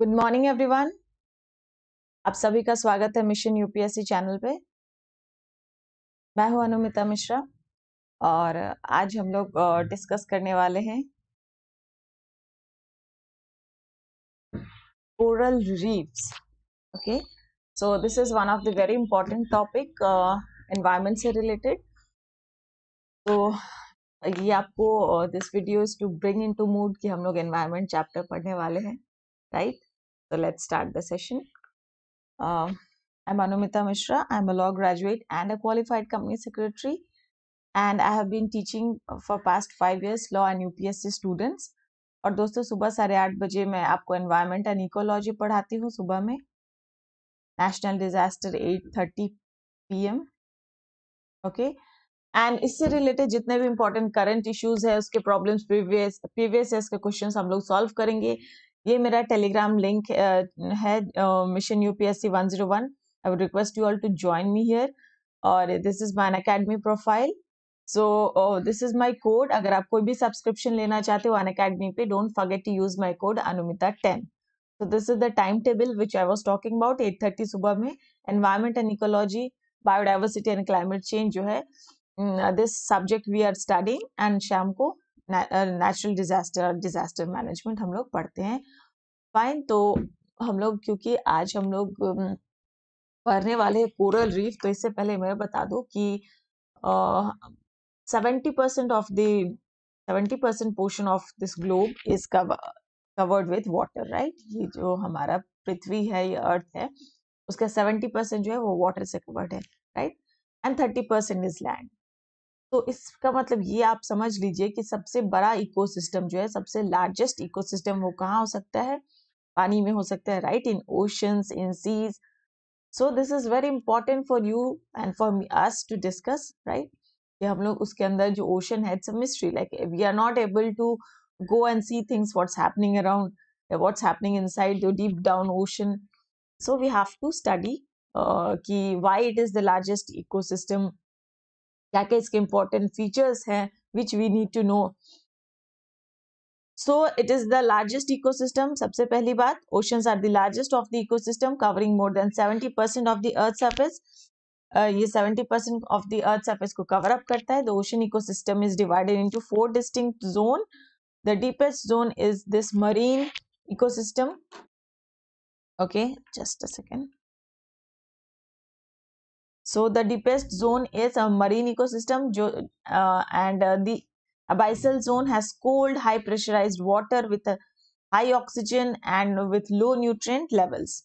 Good morning everyone आप सभी का स्वागत है मिशन यूपीएससी चैनल पे मैं हूं अनुमिता मिश्रा और आज हम लोग डिस्कस करने वाले हैं coral reefs okay so this is one of the very important topic environment से रिलेटेड तो ये आपको this video is to bring in to mood कि हम लोग एनवायरमेंट चैप्टर पढ़ने वाले हैं right So let's start the session. Uh, I'm Anumita Mishra. I'm a law graduate and a qualified company secretary. And I have been teaching for past five years law and UPSC students. और दोस्तों सुबह साढ़े आठ बजे मैं आपको environment and ecology पढ़ाती हूँ सुबह में national disaster eight thirty P M okay and इससे रिलेटेड जितने भी इम्पोर्टेंट करंट इश्यूज है उसके प्रॉब्लम्स प्रीवियस प्रीवियस ईयर के क्वेश्चन हम लोग सॉल्व करेंगे ये मेरा टेलीग्राम लिंक है mission UPSC 101 I would request you all to join me here और this is my academy profile so this is my code अगर आप कोई भी सब्सक्रिप्शन लेना चाहते हो अन अकेडमी पे don't forget to use my code Anumita ten so this is the time table which I was talking about eight thirty सुबह में environment and ecology biodiversity and climate change जो है this subject we are studying and शाम को natural disaster disaster management हम लोग पढ़ते हैं फाइन तो हम लोग क्योंकि आज हम लोग पढ़ने वाले कोरल रीफ तो इससे पहले मैं बता दूं कि seventy percent of the seventy percent portion of this globe is covered with water right ये जो हमारा पृथ्वी है ये अर्थ है उसका सेवेंटी परसेंट जो है वो वाटर से कवर्ड है right and thirty percent is land तो इसका मतलब ये आप समझ लीजिए कि सबसे बड़ा इकोसिस्टम जो है सबसे लार्जेस्ट इकोसिस्टम वो कहाँ हो सकता है पानी में हो सकता है right in oceans in seas so this is very important for you and for me us to discuss right कि हम लोग उसके अंदर जो ओशन है it's a mystery like we are not able to go and see things what's happening around what's happening inside the deep down ocean so we have to study कि why it is the largest ecosystem क्या क्या इसके important features हैं which we need to know So it is the largest ecosystem. सबसे पहली बात oceans are the largest of the ecosystem covering more than 70% of the earth's surface. Uh, ये 70% of the earth's surface को cover up करता है. The ocean ecosystem is divided into four distinct zone. The deepest zone is this marine ecosystem. Okay, just a second. So the deepest zone is a marine ecosystem uh, and uh, the A bycell zone has cold, high pressurized water with a high oxygen and with low nutrient levels.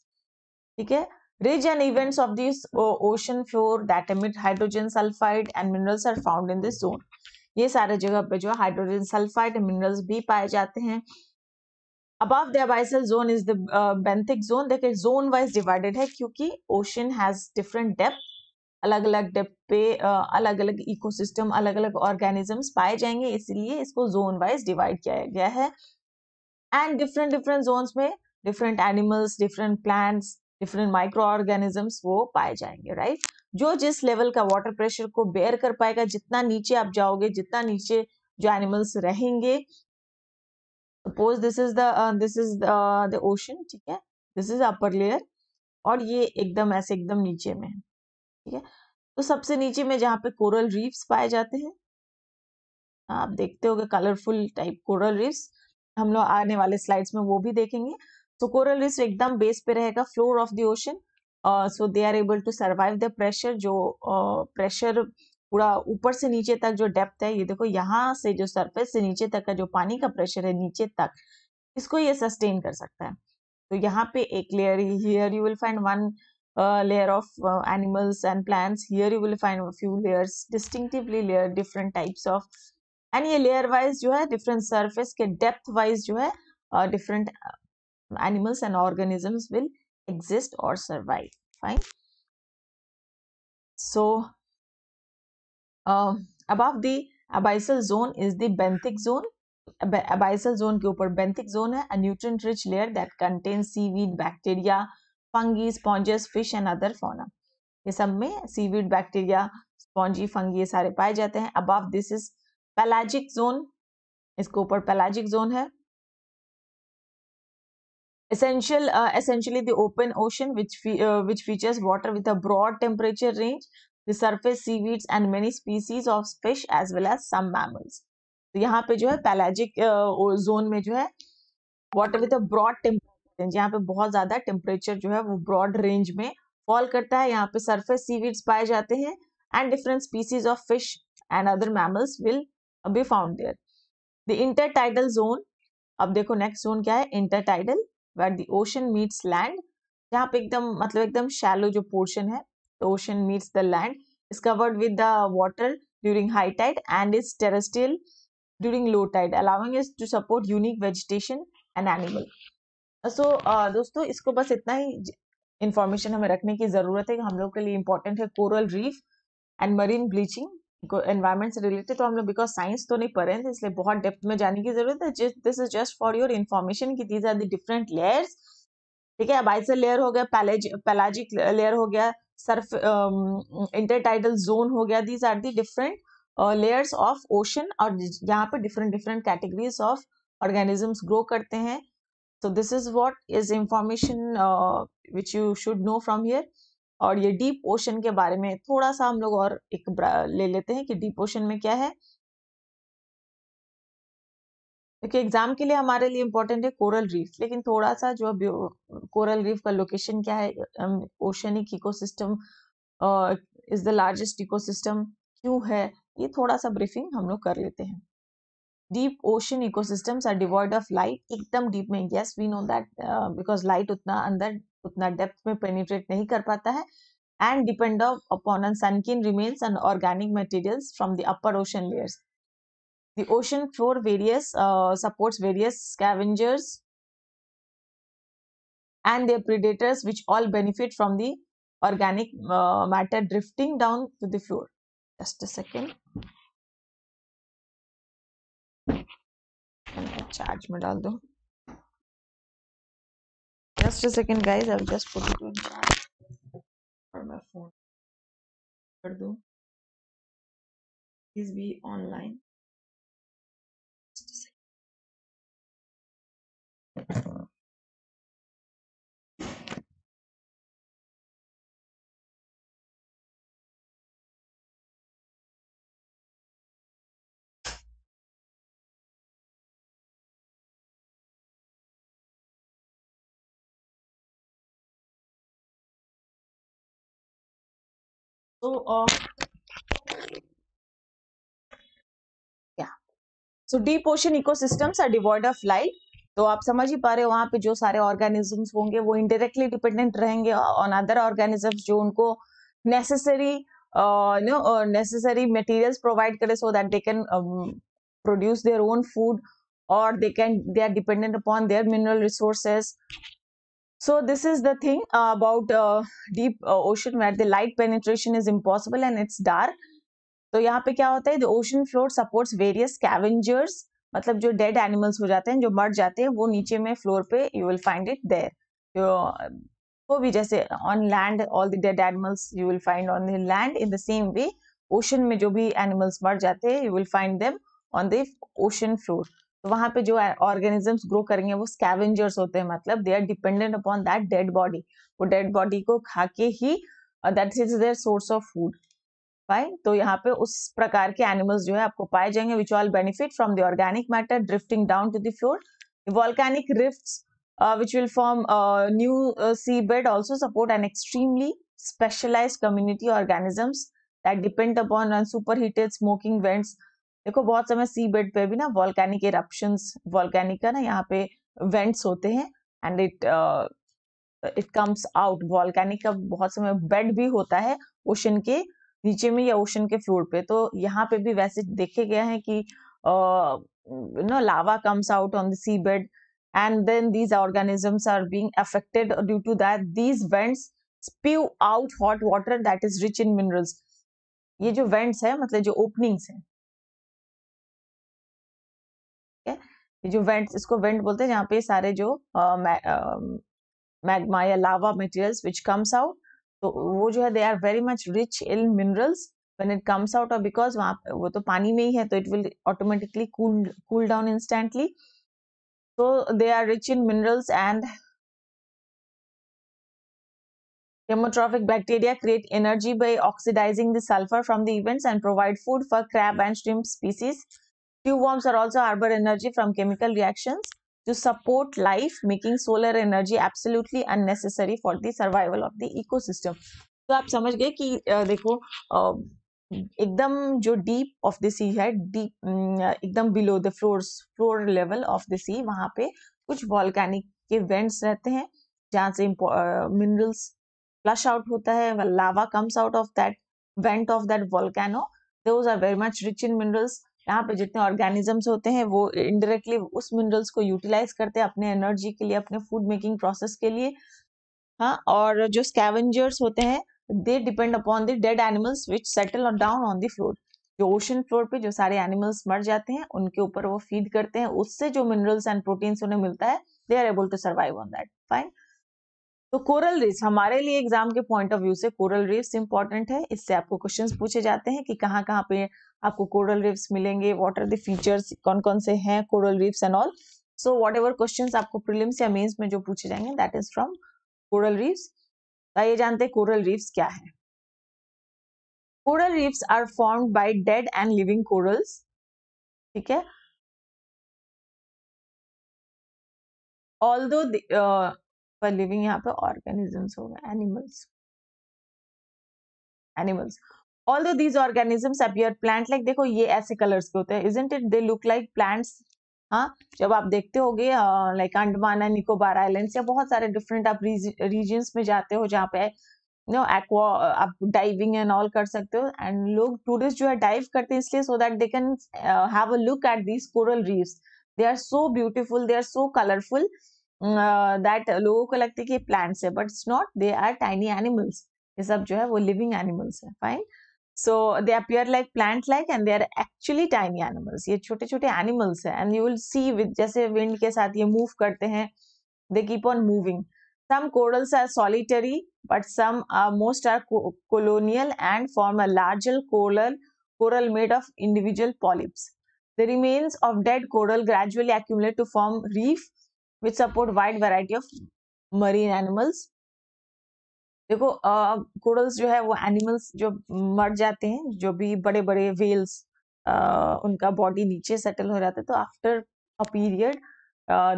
okay है Ridge and events of this ocean floor that emit hydrogen sulfide and minerals are found in this zone. ये सारे जगह पे जो hydrogen sulphide minerals bhi paaye jaate hain above the abyssal zone is the uh, benthic zone dekhiye zone wise divided hai kyunki ocean has different depth अलग अलग डिपे पे अलग अलग इकोसिस्टम अलग अलग ऑर्गेनिजम्स पाए जाएंगे इसलिए इसको जोन वाइज डिवाइड किया गया है एंड डिफरेंट डिफरेंट जोन्स में different animals different plants different microorganisms वो पाए जाएंगे राइट right? जो जिस लेवल का वाटर प्रेशर को बेयर कर पाएगा जितना नीचे आप जाओगे जितना नीचे जो एनिमल्स रहेंगे suppose this is the this is the ocean ठीक है दिस इज अपर लेयर और ये एकदम ऐसे एकदम नीचे में ठीक है तो सबसे नीचे में जहाँ पे कोरल रीफ्स पाए जाते हैं आप देखते होगे कलरफुल टाइप कोरल रीफ्स हम लोग आने वाले स्लाइड्स में वो भी देखेंगे तो कोरल रीफ्स एकदम बेस पे रहेगा floor of the ocean so they are able to survive the pressure जो प्रेशर पूरा ऊपर से नीचे तक जो डेप्थ है ये देखो यहाँ से जो सरफेस से नीचे तक का जो पानी का प्रेशर है नीचे तक इसको ये सस्टेन कर सकता है तो यहाँ पे एक layer here you will find one layer of uh, animals and plants. Here you will find a few layers, distinctively layer different types of. Any layer wise, you have different surface, ke depth wise, you have uh, different uh, animals and organisms will exist or survive. Fine. So, um, above the abyssal zone is the benthic zone. Ab abyssal zone, ke upar benthic zone, hai, a nutrient rich layer that contains seaweed, bacteria. Fungi sponges fish and other fauna ये सब में seaweed bacteria spongy fungi ये सारे पाए जाते हैं above this is pelagic zone इसके ऊपर पैलाजिक जोन है essential uh, essentially the open ocean which fe uh, which features water with a broad temperature range the surface seaweeds and many species of fish as well as some mammals so yahan pe jo hai pelagic uh, zone mein jo hai water with a broad temperature सकते हैं जहाँ पे बहुत ज्यादा temperature जो है वो broad range में फॉल करता है यहाँ पे सरफेस सीवीड्स पाए जाते हैं and different species of fish and other mammals will be found there the intertidal zone अब देखो नेक्स्ट जोन क्या है intertidal where the ocean meets land यहाँ पे एकदम मतलब एकदम शैलो जो पोर्शन है the ocean meets the land is covered with the water during high tide and is terrestrial during low tide allowing us to support unique vegetation and animal. So so, uh, दोस्तों इसको बस इतना ही information हमें रखने की ज़रूरत है कि हम लोग के लिए इंपॉर्टेंट है coral reef and marine bleaching environment से रिलेटेड तो हम लोग बिकॉज साइंस तो नहीं पढ़े थे तो इसलिए बहुत डेप्थ में जाने की जरूरत है this is just for your information की दीज आर डिफरेंट लेयर्स ठीक है बाइसर लेयर हो गया पैलाजिक लेयर हो गया सर्फ इंटरटाइडल जोन हो गया these are the different layers of ocean और यहाँ पे different different categories of organisms grow करते हैं so this is what is information which you should know from here और ये डीप ओशन के बारे में थोड़ा सा हम लोग और एक ले लेते हैं कि डीप ओशन में क्या है क्योंकि एग्जाम के लिए हमारे लिए इम्पोर्टेंट है कोरल रीफ लेकिन थोड़ा सा जो कोरल रीफ का लोकेशन क्या है oceanic ecosystem is the largest ecosystem क्यों है ये थोड़ा सा ब्रीफिंग हम लोग कर लेते हैं deep ocean ecosystems are devoid of light एकदम deep में yes we know that uh, because light उतना अंदर utna depth में penetrate नहीं कर पाता है and depend of, upon on sunken remains and organic materials from the upper ocean layers the ocean floor various uh, supports various scavengers and their predators which all benefit from the organic uh, matter drifting down to the floor just a second इसको charge में डाल दो just a second guys I just put it on charge और मैं phone कर दो please be online just a second so uh, yeah so deep ocean ecosystems are devoid of life तो आप समझ ही पा रहे हो वहां पे जो सारे ऑर्गेनिजम्स होंगे वो इनडायरेक्टली डिपेंडेंट रहेंगे ऑन अदर ऑर्गेनिजम्स जो उनको necessary no necessary materials provide करे so that they can produce their own food और they can they are dependent upon their mineral resources so this is the thing uh, about uh, deep uh, ocean where the light penetration is impossible and it's dark तो यहाँ पे क्या होता है the ocean floor supports various scavengers मतलब जो dead animals हो जाते हैं जो मर जाते हैं वो नीचे में फ्लोर पे you will find it there जो भी जैसे on land all the dead animals you will find on the land in the same way ocean में जो भी एनिमल्स मर जाते हैं you will find them on the ocean floor वहां पे जो ऑर्गेनिजम्स ग्रो करेंगे वो स्कैवेंजर्स होते हैं मतलब they are dependent upon that dead body वो डेड बॉडी को खा के ही that is their source of food fine तो यहाँ पे उस प्रकार के एनिमल्स जो है आपको पाए जाएंगे which all benefit from the organic matter drifting down to the floor volcanic rift which will form new seabed also support an extremely specialise community organisms that depend upon superheated smoking vents देखो बहुत समय सी bed पे भी ना volcanic eruption volcanic का ना यहाँ पे वेंट्स होते हैं and it it comes out volcanic का बहुत समय बेड भी होता है ओशन के नीचे में या ओशन के फ्लोर पे तो यहाँ पे भी वैसे देखे गया है कि no lava comes out on the sea bed and then these organisms are being affected due to that these vents spew out hot water that is rich in minerals ये जो वेंट्स है मतलब जो ओपनिंग्स है जो went इसको went बोलते हैं जहाँ पे सारे जो मैग्मा या lava materials which comes out तो वो जो है they are very much rich in minerals when it comes out और बिकॉज वहाँ वो तो पानी में ही है तो it will automatically cool down instantly तो they are rich in minerals and Hemotrophic bacteria create energy by oxidizing the sulfur from the events and provide food for crab and shrimp species. Tube worms are also harbor energy from chemical reactions to support life, making solar energy absolutely unnecessary for the survival of the ecosystem. तो आप समझ गए कि देखो एकदम जो deep of the सी है deep एकदम below the floor floor level of the sea वहाँ पे कुछ वॉल्केनिक के वेंट्स रहते हैं जहाँ से मिनरल्स फ्लश आउट होता है lava comes out of that vent of that volcano those are very much rich in minerals यहाँ पे जितने ऑर्गेनिजम्स होते हैं वो इनडायरेक्टली उस मिनरल्स को यूटिलाइज करते हैं अपने एनर्जी के लिए अपने फूड मेकिंग प्रोसेस के लिए हाँ और जो स्कैवेंजर्स होते हैं they depend upon the dead animals which settle down on the floor जो ओशन फ्लोर पे जो सारे एनिमल्स मर जाते हैं उनके ऊपर वो फीड करते हैं उससे जो मिनरल्स एंड प्रोटीन्स उन्हें मिलता है they are able to survive on that fine तो कोरल रीफ्स हमारे लिए एग्जाम के पॉइंट ऑफ व्यू से कोरल रीफ्स इंपॉर्टेंट है इससे आपको क्वेश्चंस पूछे जाते हैं कि कहाँ कहाँ पे आपको कोरल रीफ्स मिलेंगे व्हाट आर द फीचर्स कौन कौन से हैं coral reefs and also whatever question आपको प्रिलिम्स या मेन्स में जो पूछे जाएंगे that is from coral reefs तो आइए जानते हैं कोरल रीफ्स क्या है coral reefs are form by dead and living corals ठीक है ऑल दो पर लिविंग यहाँ पे ऑर्गेनिजम्स होगा animals animals although these organisms appear plant like देखो ये ऐसे कलर्स के होते हैं isn't it they look like plants हाँ जब आप देखते हो गए like Andaman and Nicobar island या बहुत सारे डिफरेंट आप रीजन में जाते हो जहाँ पे नो एक्वा आप डाइविंग एंड ऑल कर सकते हो एंड लोग टूरिस्ट जो है डाइव करते हैं इसलिए so that they can have a look at these coral reefs they are so beautiful they are so colourful that लोगों को लगता है कि प्लांट्स है but it's not they are tiny animals ये सब जो है वो लिविंग एनिमल्स है fine so they appear like plant like and they are actually tiny animals ये छोटे छोटे एनिमल्स है and you will see with जैसे विंड के साथ ये मूव करते हैं they keep on moving some corals are solitary but some most are colonial and form a larger coral coral made of individual polyps the remains of dead coral gradually accumulate to form reef which support wide variety of marine animals देखो corals जो है वो animals जो मर जाते हैं जो भी बड़े बड़े वेल्स उनका बॉडी नीचे सेटल हो जाता है तो after a period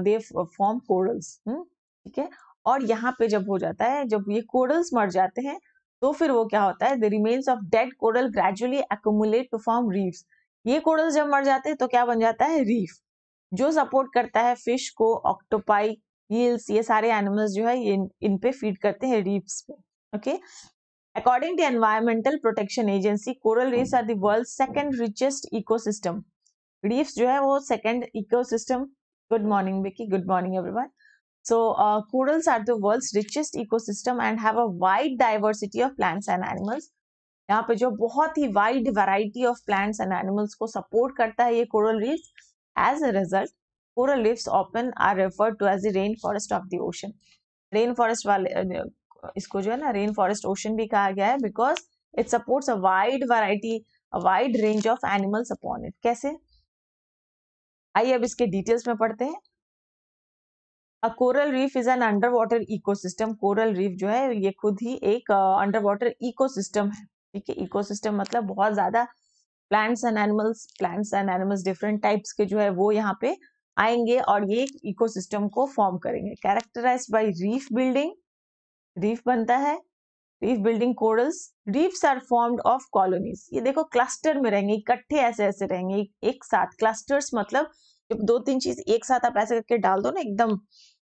they form corals hmm, ठीक है और यहाँ पे जब हो जाता है जब ये कोडल्स मर जाते हैं तो फिर वो क्या होता है the remains of dead coral gradually accumulate to form reefs ये कोडल्स जब मर जाते हैं तो क्या बन जाता है रीफ जो सपोर्ट करता है फिश को ऑक्टोपाई हील्स ये सारे एनिमल्स जो है ये इन पे फीड करते हैं रीप्स पे okay according to environmental protection agency coral reefs are दर्ल्ड सेकेंड रिचेस्ट इकोसिस्टम रीफ्स जो है वो second ecosystem good morning Becky good morning everyone one so corals are दर्ल्ड रिचेस्ट इको सिस्टम एंड है wide diversity of plants and animals यहाँ पे जो बहुत ही wide variety of plants and animals को सपोर्ट करता है ये coral reefs as a result coral reefs often are referred to as the rainforest of the ocean rainforest इसको जो है ना रेन फॉरेस्ट ओशन भी कहा गया है because it supports a wide variety a wide range of animals upon it कैसे आइए अब इसके डिटेल्स में पढ़ते हैं a coral reef is an underwater ecosystem coral reef जो है ये खुद ही एक अंडर वाटर इको है ठीक है इको सिस्टम मतलब बहुत ज्यादा plants and animals plants and animals different types के जो है वो यहाँ पे आएंगे और ये इकोसिस्टम को फॉर्म करेंगे कैरेक्टराइज बाई रीफ बिल्डिंग रीफ बनता है reef building corals reefs are formed of colonies ये देखो क्लस्टर में रहेंगे इकट्ठे ऐसे ऐसे रहेंगे एक साथ क्लस्टर्स मतलब जब दो तीन चीज एक साथ आप ऐसे करके डाल दो ना एकदम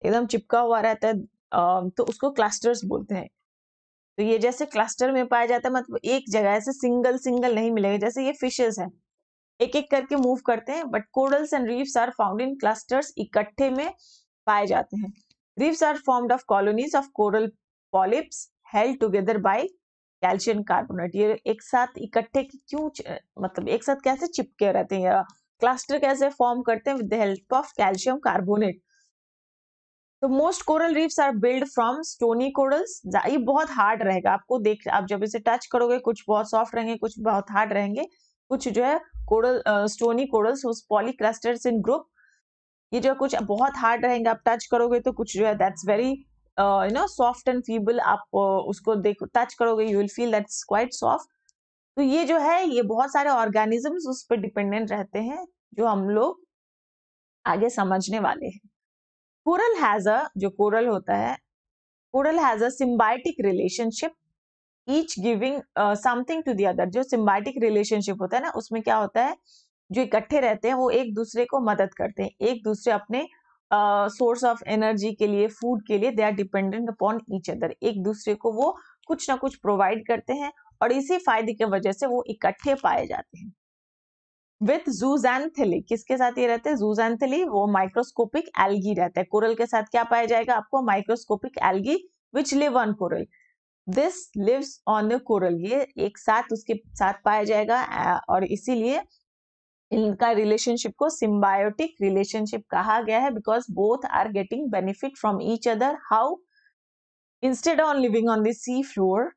एकदम चिपका हुआ रहता है तो उसको क्लस्टर्स बोलते हैं तो ये जैसे क्लस्टर में पाया जाता है मतलब एक जगह ऐसे सिंगल सिंगल नहीं मिलेगा जैसे ये फिशेज है एक एक करके मूव करते हैं but corals and reefs are found in clusters इकट्ठे में पाए जाते हैं reefs are formed of colonies of coral polyps held together by calcium carbonate ये एक साथ इकट्ठे क्यों मतलब एक साथ कैसे चिपके रहते हैं क्लस्टर कैसे फॉर्म करते हैं with the help of calcium carbonate तो most coral reefs are build from stony corals ये बहुत हार्ड रहेगा आपको देख आप जब इसे टच करोगे कुछ बहुत सॉफ्ट रहेंगे कुछ बहुत हार्ड रहेंगे कुछ जो है कोरल स्टोनी कोरल्स उस पॉलीक्लस्टर्स इन ग्रुप ये जो कुछ बहुत हार्ड रहेंगे आप टच करोगे तो कुछ जो है that's very you know soft and feeble आप uh, उसको देख टच करोगे you will feel that's quite soft तो ये जो है ये बहुत सारे ऑर्गेनिजम्स उस पर डिपेंडेंट रहते हैं जो हम लोग आगे समझने वाले हैं कोरल हैज अ जो कोरल होता है coral has a relationship each giving something to the other जो सिम्बायोटिक रिलेशनशिप होता है ना उसमें क्या होता है जो इकट्ठे रहते हैं वो एक दूसरे को मदद करते हैं एक दूसरे अपने सोर्स ऑफ एनर्जी के लिए फूड के लिए they are dependent upon each other एक दूसरे को वो कुछ ना कुछ प्रोवाइड करते हैं और इसी फायदे की वजह से वो इकट्ठे पाए जाते हैं विथ जूजैंथली किसके साथ ये रहते हैं जूजैंथली वो माइक्रोस्कोपिक एल्गी रहते हैं कोरल के साथ क्या पाया जाएगा आपको microscopic algae which live on coral this lives on the coral ये एक साथ उसके साथ पाया जाएगा और इसीलिए इनका रिलेशनशिप को सिम्बायोटिक रिलेशनशिप कहा गया है because both are getting benefit from each other how instead on living on the sea floor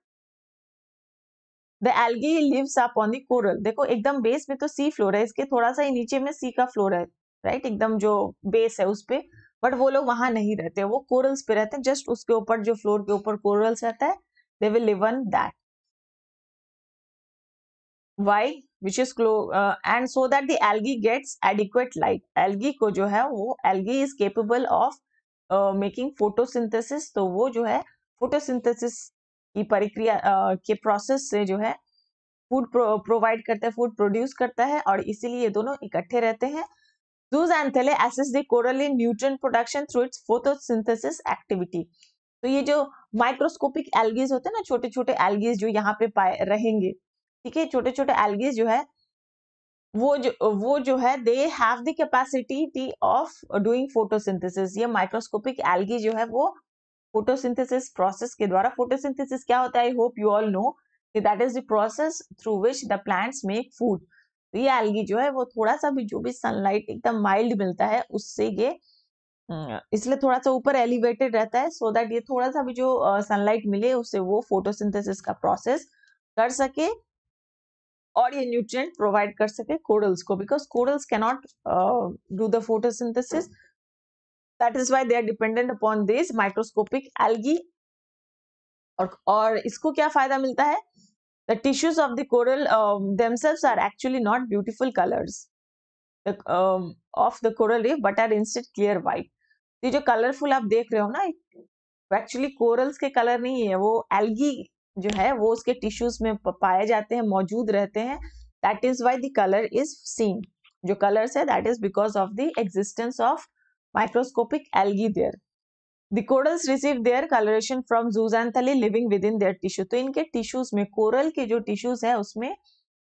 the algae lives up on the coral देखो एकदम बेस में तो सी फ्लोर है इसके थोड़ा सा ही नीचे में सी का फ्लोर है राइट एकदम जो बेस है उस पर बट वो लोग वहां नहीं रहते वो कोरल्स पे रहते हैं जस्ट उसके ऊपर जो फ्लोर के ऊपर कोरल्स रहता है they will live on that why which is close and so that the algae gets adequate light algae को जो है वो algae is capable of making photosynthesis तो वो जो है फोटोसिंथेसिस की प्रक्रिया के प्रोसेस से जो है फूड प्रोवाइड करता है फूड प्रोड्यूस करता है और इसीलिए ये दोनों इकट्ठे रहते हैं जूस एसिस एसेस coral in nutrient production through its photosynthesis activity तो ये जो माइक्रोस्कोपिक एल्गीज होते हैं ना छोटे छोटे एल्गीज जो यहाँ पे पाए रहेंगे ठीक है छोटे छोटे एल्गीज जो है वो जो वो जो है they have the capacity of doing photosynthesis ये माइक्रोस्कोपिक एल्गी जो है वो फोटोसिंथेसिस प्रोसेस के द्वारा फोटोसिंथेसिस क्या होता है I hope you all know कि that is the process through which the plants make food तो ये एल्गी जो है वो थोड़ा सा भी जो भी सनलाइट एकदम माइल्ड मिलता है उससे ये हम्म, इसलिए थोड़ा सा ऊपर एलिवेटेड रहता है सो so दैट ये थोड़ा सा भी जो सनलाइट मिले उससे वो फोटोसिंथेसिस का प्रोसेस कर सके और ये न्यूट्रिएंट प्रोवाइड कर सके कोरल्स को because corals can not do the photosynthesis that is why they are dependent upon this microscopic algae और और इसको क्या फायदा मिलता है the tissues of the coral uh, themselves are actually not beautiful colors the, um, of the coral reef but are instead clear white ये जो colourful आप देख रहे हो ना एक्चुअली कोरल्स के कलर नहीं है वो एल्गी जो है वो उसके टिश्यूज में पाए जाते हैं मौजूद रहते हैं that is why the colour is seen जो कलर्स है that is because of the existence of microscopic algae there. The corals receive their coloration from zooxanthellae living within their tissue. तो इनके tissues में कोरल के जो tissues है उसमें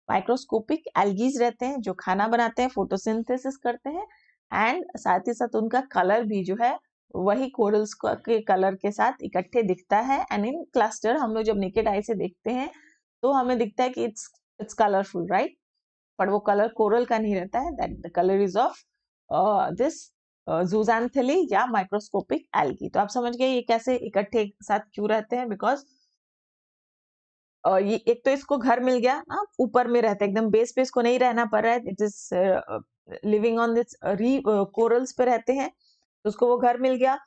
microscopic algae रहते हैं जो खाना बनाते हैं फोटोसिंथेसिस करते हैं एंड साथ ही साथ उनका कलर भी जो है वही कोरल्स के कलर के साथ इकट्ठे दिखता है एंड इन क्लस्टर हम लोग जब नेकेड आई से देखते हैं तो हमें दिखता है कि इट्स इट्स कलरफुल राइट पर वो कलर कोरल का नहीं रहता है that the colour is of this zooxanthellae या माइक्रोस्कोपिक एल्गी तो आप समझ गए ये कैसे इकट्ठे एक साथ क्यों रहते हैं बिकॉज ये एक तो इसको घर मिल गया ना हाँ, ऊपर में रहते एकदम बेस पे इसको नहीं रहना पड़ रहा है it is living on this reef corals पे रहते हैं तो उसको वो घर मिल गया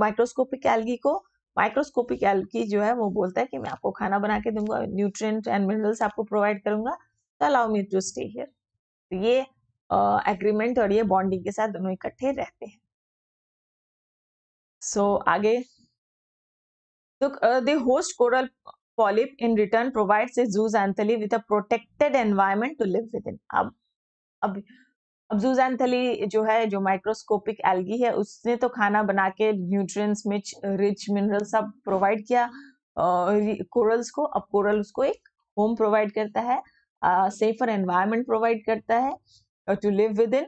माइक्रोस्कोपिक uh, एल्गी को माइक्रोस्कोपिक एल्गी जो है वो बोलता है कि मैं आपको खाना बना के दूंगा न्यूट्रिएंट एंड मिनरल्स आपको प्रोवाइड करूंगा तो allow me to stay here ये एग्रीमेंट और ये बॉन्डिंग के साथ दोनों इकट्ठे रहते हैं सो so, आगे the host coral polyp in return provides a zooxanthellae with a protected environment to live within अब अब अब जूज एंथली जो है जो माइक्रोस्कोपिक एल्गी है उसने तो खाना बना के न्यूट्रिएंट्स मिच रिच मिनरल सब प्रोवाइड किया कोरल्स uh, को अब कोरल उसको एक होम प्रोवाइड करता है सेफर एनवायरनमेंट प्रोवाइड करता है Uh, to live within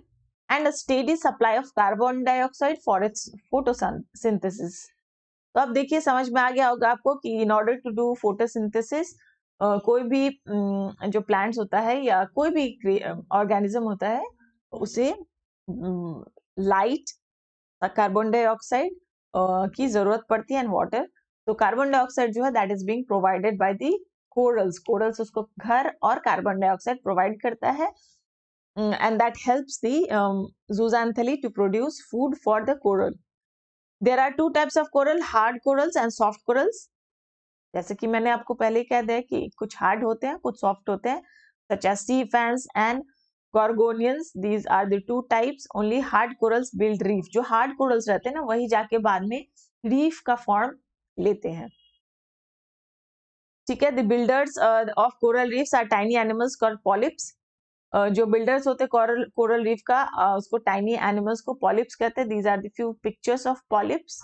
and a steady supply of carbon dioxide for its photosynthesis. तो आप देखिए समझ में आ गया होगा आपको कि in order to do photosynthesis कोई भी mm, जो प्लांट्स होता है या कोई भी ऑर्गेनिज्म uh, होता है उसे लाइट कार्बन डाइऑक्साइड की जरूरत पड़ती है एंड वाटर तो कार्बन डाइऑक्साइड जो है that is being provided by the corals corals उसको घर और कार्बन डाइऑक्साइड प्रोवाइड करता है and that helps the um, zooxanthellae to produce food for the coral. There are two types of coral, hard corals and soft corals. जैसे कि मैंने आपको पहले ही कह दिया कि कुछ हार्ड होते हैं कुछ सॉफ्ट होते हैं such as sea fans and gorgonians these are the two types only hard corals build reef जो hard corals रहते हैं ना वही जाके बाद में reef का form लेते हैं ठीक है the builders uh, of coral reefs are tiny animals called polyps जो बिल्डर्स होते कोरल कोरल रीफ का उसको टाइनी एनिमल्स को पॉलिप्स कहते हैं these are few pictures of polyps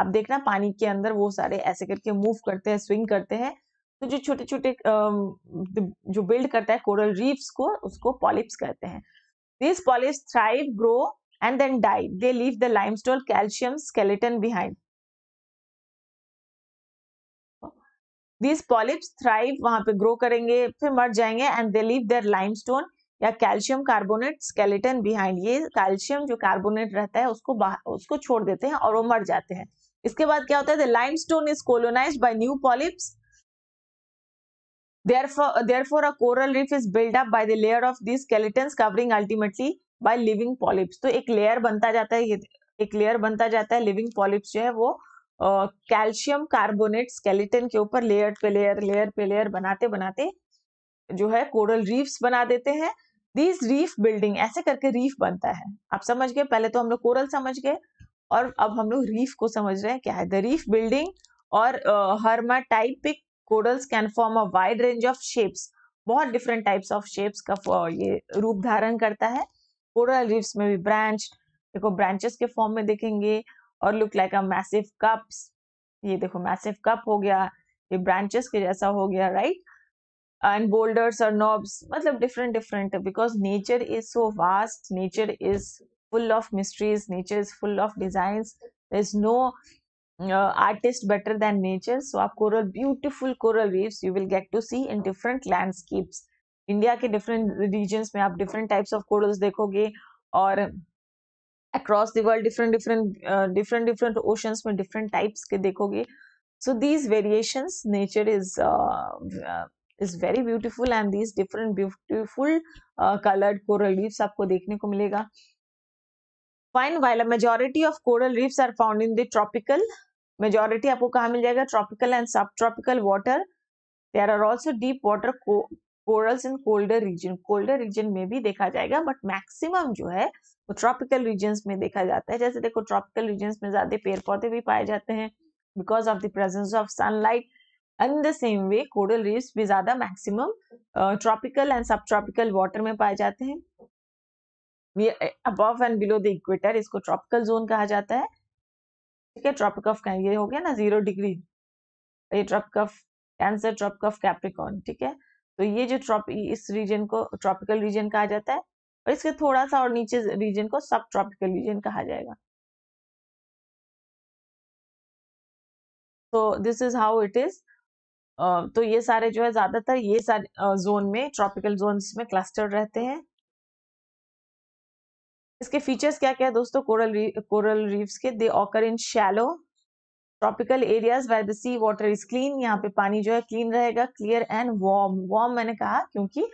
अब देखना पानी के अंदर वो सारे ऐसे करके मूव करते हैं स्विंग करते हैं तो जो छोटे छोटे जो बिल्ड करता है कोरल रीफ्स को उसको पॉलिप्स कहते हैं this polyps thrive grow and then die they leave the limestone calcium skeleton behind these polyps thrive वहां पे ग्रो करेंगे फिर मर जाएंगे and they leave their limestone या कैल्शियम कार्बोनेट स्केलेटन बिहाइंड ये कैल्शियम जो कार्बोनेट रहता है उसको उसको छोड़ देते हैं और वो मर जाते हैं इसके बाद क्या होता है the limestone is colonize by new polyps therefore therefore a coral reef is built up by the layer of these skeletons covering ultimately by living polyps तो एक layer बनता जाता है ये एक layer बनता जाता है living polyps जो है वो कैल्शियम कार्बोनेट स्केलेटन के ऊपर लेयर पे लेयर लेयर पे लेयर बनाते बनाते जो है कोरल रीफ्स बना देते हैं दीज रीफ बिल्डिंग ऐसे करके रीफ बनता है आप समझ गए पहले तो हम लोग कोरल समझ गए और अब हम लोग रीफ को समझ रहे हैं क्या है द रीफ बिल्डिंग और hermatypic corals can form a wide range of shapes बहुत डिफरेंट टाइप्स ऑफ शेप्स का ये रूप धारण करता है कोरल रीफ्स में भी ब्रांच देखो ब्रांचेस के फॉर्म में देखेंगे और look like a massive cups ये देखो मैसिव कप हो गया ये ब्रांचेस के जैसा हो गया राइट एंड बोल्डर्स और नॉब्स मतलब different different because nature is so vast nature is full of mysteries nature is full of design is no artist better than nature so आप coral beautiful coral reefs you will get to see in different landscapes India के different regions में आप different types of corals देखोगे और across the world different different different different oceans में different types के देखोगे so these variations nature is is very beautiful and these different beautiful coloured coral reefs आपको देखने को मिलेगा fine while majority of coral reefs are found in the tropical majority आपको कहाँ मिल जाएगा tropical and subtropical water there are also deep water corals in colder region colder region में भी देखा जाएगा बट मैक्सिमम जो है वो ट्रॉपिकल रीजन्स में देखा जाता है जैसे देखो ट्रॉपिकल रीजन्स में ज्यादा पेड़ पौधे भी पाए जाते हैं because of the presence of sunlight in the same way coral reefs भी ज्यादा maximum tropical and subtropical water में पाए जाते हैं above and below the equator इसको ट्रॉपिकल जोन कहा जाता है ठीक है ट्रॉपिक ऑफ ये हो गया ना जीरो डिग्री ये Tropic of Cancer Tropic of Capricorn ठीक है तो ये जो ट्रॉपिक इस रीजन को ट्रॉपिकल रीजन कहा जाता है और इसके थोड़ा सा और नीचे रीजन को सब ट्रॉपिकल रीजन कहा जाएगा तो this is how it is तो ये सारे जो है ज्यादातर ये सारे जोन में ट्रॉपिकल जोन में क्लस्टर रहते हैं इसके फीचर्स क्या क्या है दोस्तों कोरल री, कोरल रीफ्स के they occur in shallow tropical areas where the sea water is clean यहाँ पे पानी जो है क्लीन रहेगा क्लियर एंड वार्म वार्म मैंने कहा क्योंकि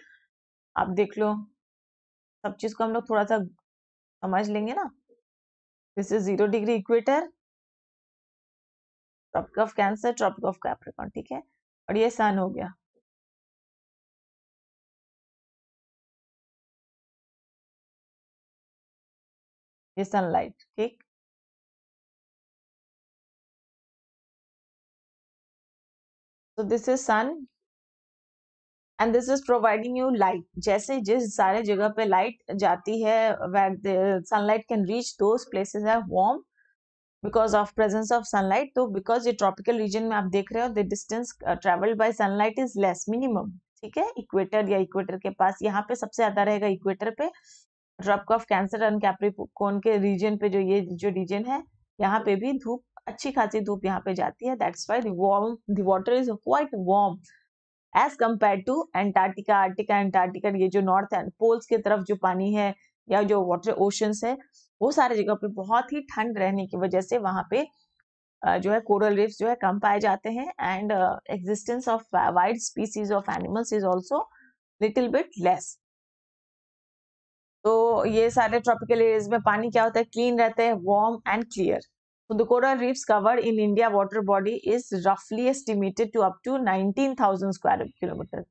आप देख लो सब चीज को हम लोग थोड़ा सा समझ लेंगे ना this is zero degree equator Tropic of Cancer Tropic of Capricorn ठीक है और ये सन हो गया ये सनलाइट ठीक तो this is sun and this is providing you light जैसे जिस सारे जगह पे लाइट जाती है sunlight can reach those places है warm because of presence of sunlight तो बिकॉज ये ट्रॉपिकल रीजन में आप देख रहे हो the distance travelled by sunlight is less minimum ठीक है इक्वेटर या इक्वेटर के पास यहाँ पे सबसे ज्यादा रहेगा इक्वेटर पे tropic of Cancer and Capricorn के रीजन पे जो ये जो रीजन है यहाँ पे भी धूप अच्छी खासी धूप यहाँ पे जाती है that's why warm is quite warm as compare to Antarctica Arctic Antarctica ये जो नॉर्थ पोल्स की तरफ जो पानी है या जो वाटर ओशंस है वो सारी जगह पे बहुत ही ठंड रहने की वजह से वहां पे जो है कोरल रिफ्स जो है कम पाए जाते हैं and existence of wide species of animals is also little bit less तो ये सारे ट्रॉपिकल एरियाज में पानी क्या होता है क्लीन रहता है warm and clear the coral reefs covered in India water body is roughly estimated to up to 19,000 square kilometers.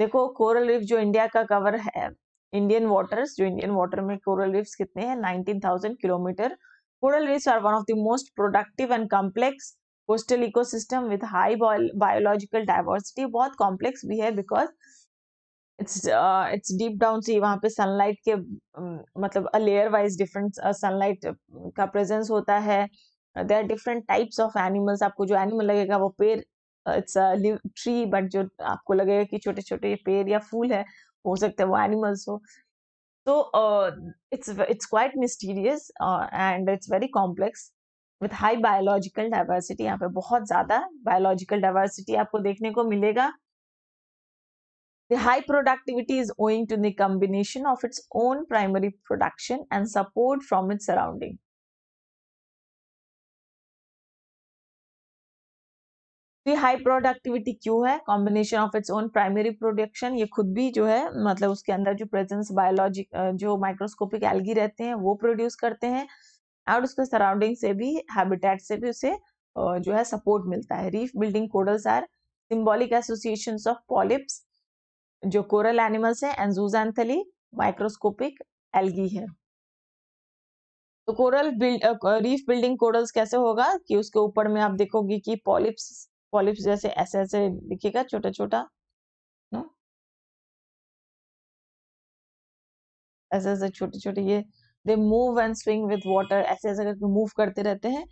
देखो कोरल रीफ जो इंडिया का कवर है इंडियन वाटर्स जो इंडियन वाटर में कोरल रीफ्स कितने हैं 19,000 kilometre coral reefs are one of the most productive and complex coastal ecosystem with high biological diversity बहुत complex भी है because it's it's deep down sea वहाँ पे सनलाइट के मतलब uh layer wise different sunlight का प्रेजेंस होता है they are different types of animals आपको जो एनिमल लगेगा वो पेड़ इट्स ट्री बट जो आपको लगेगा कि छोटे छोटे पेड़ या फूल है हो सकते हैं वो एनिमल्स हो तो it's it's quite mysterious and it's very complex with high biological diversity यहाँ पे बहुत ज़्यादा बायोलॉजिकल डाइवर्सिटी आपको देखने को मिलेगा The high productivity is owing to the combination of its own primary production and support from its surrounding. High productivity क्यों है combination of its own primary production ये खुद भी जो है मतलब उसके अंदर जो प्रेजेंस बायोलॉजिक जो माइक्रोस्कोपिक एल्गी रहते हैं वो प्रोड्यूस करते हैं और उसके सराउंडिंग से भी हैबिटेट से भी उसे जो है सपोर्ट मिलता है reef building corals are symbolic association of polyps जो कोरल एनिमल्स हैं एंजूजैंथली माइक्रोस्कोपिक एल्गी है तो coral build reef building corals कैसे होगा कि उसके ऊपर में आप देखोगे कि पॉलिप्स पॉलिप्स जैसे ऐसे ऐसे दिखेगा छोटा छोटा ऐसे ऐसे छोटे छोटे ये they move and swing with water ऐसे ऐसे करके मूव करते रहते हैं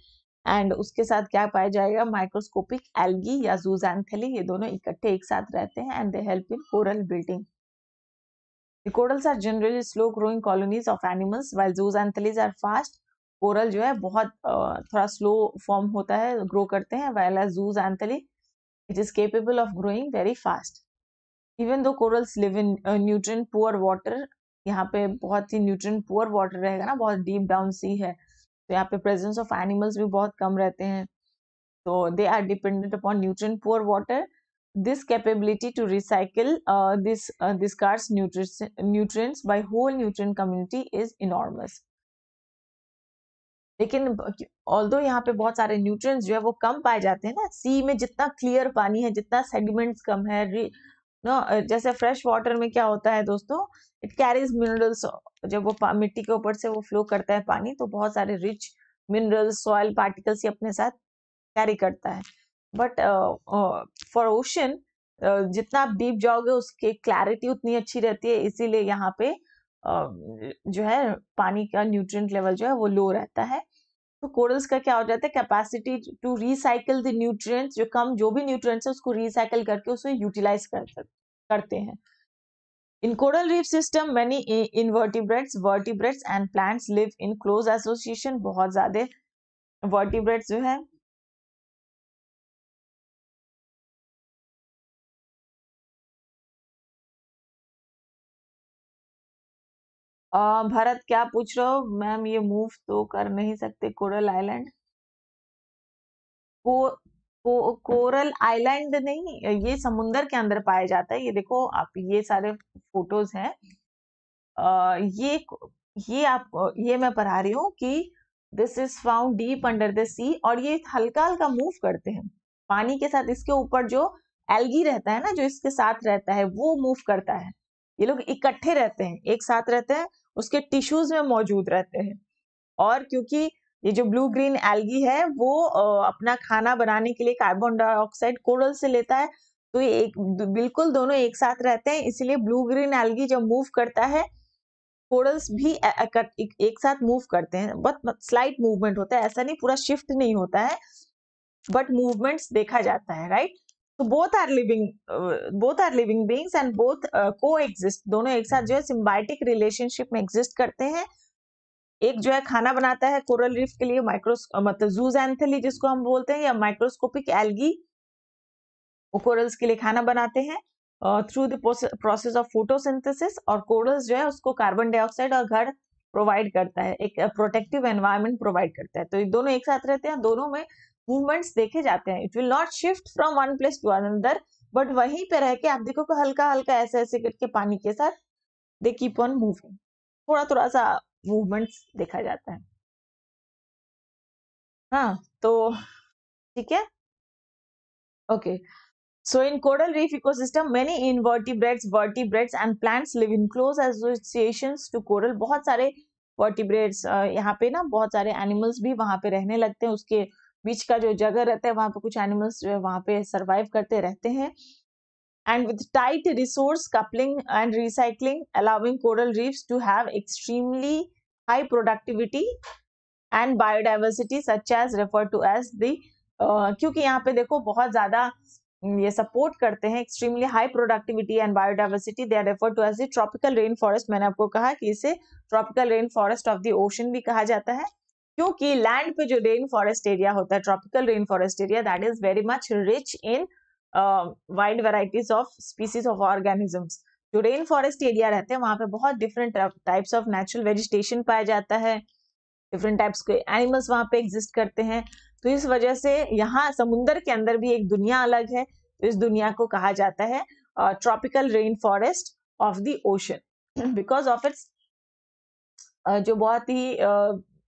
एंड उसके साथ क्या पाया जाएगा माइक्रोस्कोपिक एल्गी या जूजैंथली ये दोनों इकट्ठे एक साथ रहते हैं and they help in coral building corals are generally slow growing colonies of animals while zooxanthellae are fast coral जो है बहुत थोड़ा स्लो फॉर्म होता है ग्रो करते हैं while are zooxanthellae it is capable of growing very fast even though corals live in nutrient poor water यहाँ पे बहुत ही न्यूट्रन पुअर वाटर रहेगा ना बहुत डीप डाउन सी है तो यहाँ पे प्रेजेंस ऑफ एनिमल्स भी बहुत कम रहते हैं तो they are dependent upon nutrient poor water this capability to recycle uh, this uh, discards nutrients nutrients by whole nutrient community is enormous लेकिन यहाँ पे बहुत सारे न्यूट्रिएंट्स जो है वो कम पाए जाते हैं ना सी में जितना क्लियर पानी है जितना सेडिमेंट्स कम है जैसे फ्रेश वाटर में क्या होता है दोस्तों इट कैरीज मिनरल्स जब वो मिट्टी के ऊपर से वो फ्लो करता है पानी तो बहुत सारे रिच मिनरल्स सॉइल पार्टिकल्स ही अपने साथ कैरी करता है बट फॉर ओशन जितना आप डीप जाओगे उसकी क्लैरिटी उतनी अच्छी रहती है इसीलिए यहाँ पे uh, जो है पानी का न्यूट्रिएंट लेवल जो है वो लो रहता है तो कोरल्स का क्या हो जाता है capacity to recycle the nutrients जो कम जो भी न्यूट्रिएंट्स है उसको रिसाइकल करके उसे यूटिलाइज कर सकते करते हैं in coral reef system many invertebrates vertebrates and plants live in close association बहुत ज्यादा वर्टिब्रेट्स जो है भारत क्या पूछ रहे हो मैम ये मूव तो कर नहीं सकते कोरल आइलैंड को, कोरल आइलैंड नहीं ये समुन्दर के अंदर पाया जाता है ये देखो आप ये सारे फोटोज हैं ये ये आप ये मैं पढ़ा रही हूँ कि this is found deep under the sea और ये हल्का हल्का मूव करते हैं पानी के साथ इसके ऊपर जो एल्गी रहता है ना जो इसके साथ रहता है वो मूव करता है ये लोग इकट्ठे रहते हैं एक साथ रहते हैं उसके टिश्यूज में मौजूद रहते हैं और क्योंकि ये जो ब्लू ग्रीन एल्गी है वो अपना खाना बनाने के लिए कार्बन डाइऑक्साइड कोरल से लेता है तो ये एक बिल्कुल दोनों एक साथ रहते हैं इसीलिए ब्लू ग्रीन एल्गी जब मूव करता है कोरल्स भी एक साथ मूव करते हैं बहुत स्लाइट मूवमेंट होता है ऐसा नहीं पूरा शिफ्ट नहीं होता है बट मूवमेंट्स देखा जाता है राइट तो both are living both are living beings and both coexist दोनों एक साथ जो है सिम्बाइटिक रिलेशनशिप में एग्जिस्ट करते हैं एक जो है खाना बनाता है कोरल रिफ के लिए माइक्रोस मतलब जूज एंथली जिसको हम बोलते हैं या माइक्रोस्कोपिक एल्गी वो कोरल्स के लिए खाना बनाते हैं through the process of photosynthesis और कोरल्स जो है उसको कार्बन डाइऑक्साइड और घर प्रोवाइड करता है एक प्रोटेक्टिव एनवायरमेंट प्रोवाइड करता है तो दोनों एक साथ रहते हैं दोनों में मूवमेंट्स देखे जाते हैं it will not shift from one place to another but वहीं पे रह के आप देखो हल्का हल्का ऐसे ऐसे करके पानी के साथ दे कीप ऑन मूविंग थोड़ा थोड़ा सा मूवमेंट्स देखा जाता है हाँ तो ठीक है okay so in coral reef ecosystem many invertebrates vertebrates and plants live in close association to coral बहुत सारे वर्टिब्रेट्स यहाँ पे ना बहुत सारे एनिमल्स भी वहां पे रहने लगते हैं उसके बीच का जो जगह रहता है वहां पर कुछ एनिमल्स जो है वहां पे सर्वाइव करते रहते हैं and with tight resource coupling and recycling allowing coral reefs to have extremely high productivity and biodiversity such as referred to as the uh, क्योंकि यहाँ पे देखो बहुत ज्यादा हम्म, ये सपोर्ट करते हैं extremely high productivity and biodiversity they are refer to as the tropical rain forest मैंने आपको कहा कि इसे tropical rain forest of the ocean भी कहा जाता है क्योंकि लैंड पे जो रेन फॉरेस्ट एरिया होता है tropical rain forest area that is very much rich in wide varieties of species of organisms जो रेन फॉरेस्ट एरिया रहते हैं वहाँ पे बहुत different types of natural vegetation पाया जाता है डिफरेंट टाइप्स के एनिमल्स वहाँ पे एग्जिस्ट करते हैं तो इस वजह से यहाँ समुंदर के अंदर भी एक दुनिया अलग है तो इस दुनिया को कहा जाता है tropical rain forest of the ocean because of its जो बहुत ही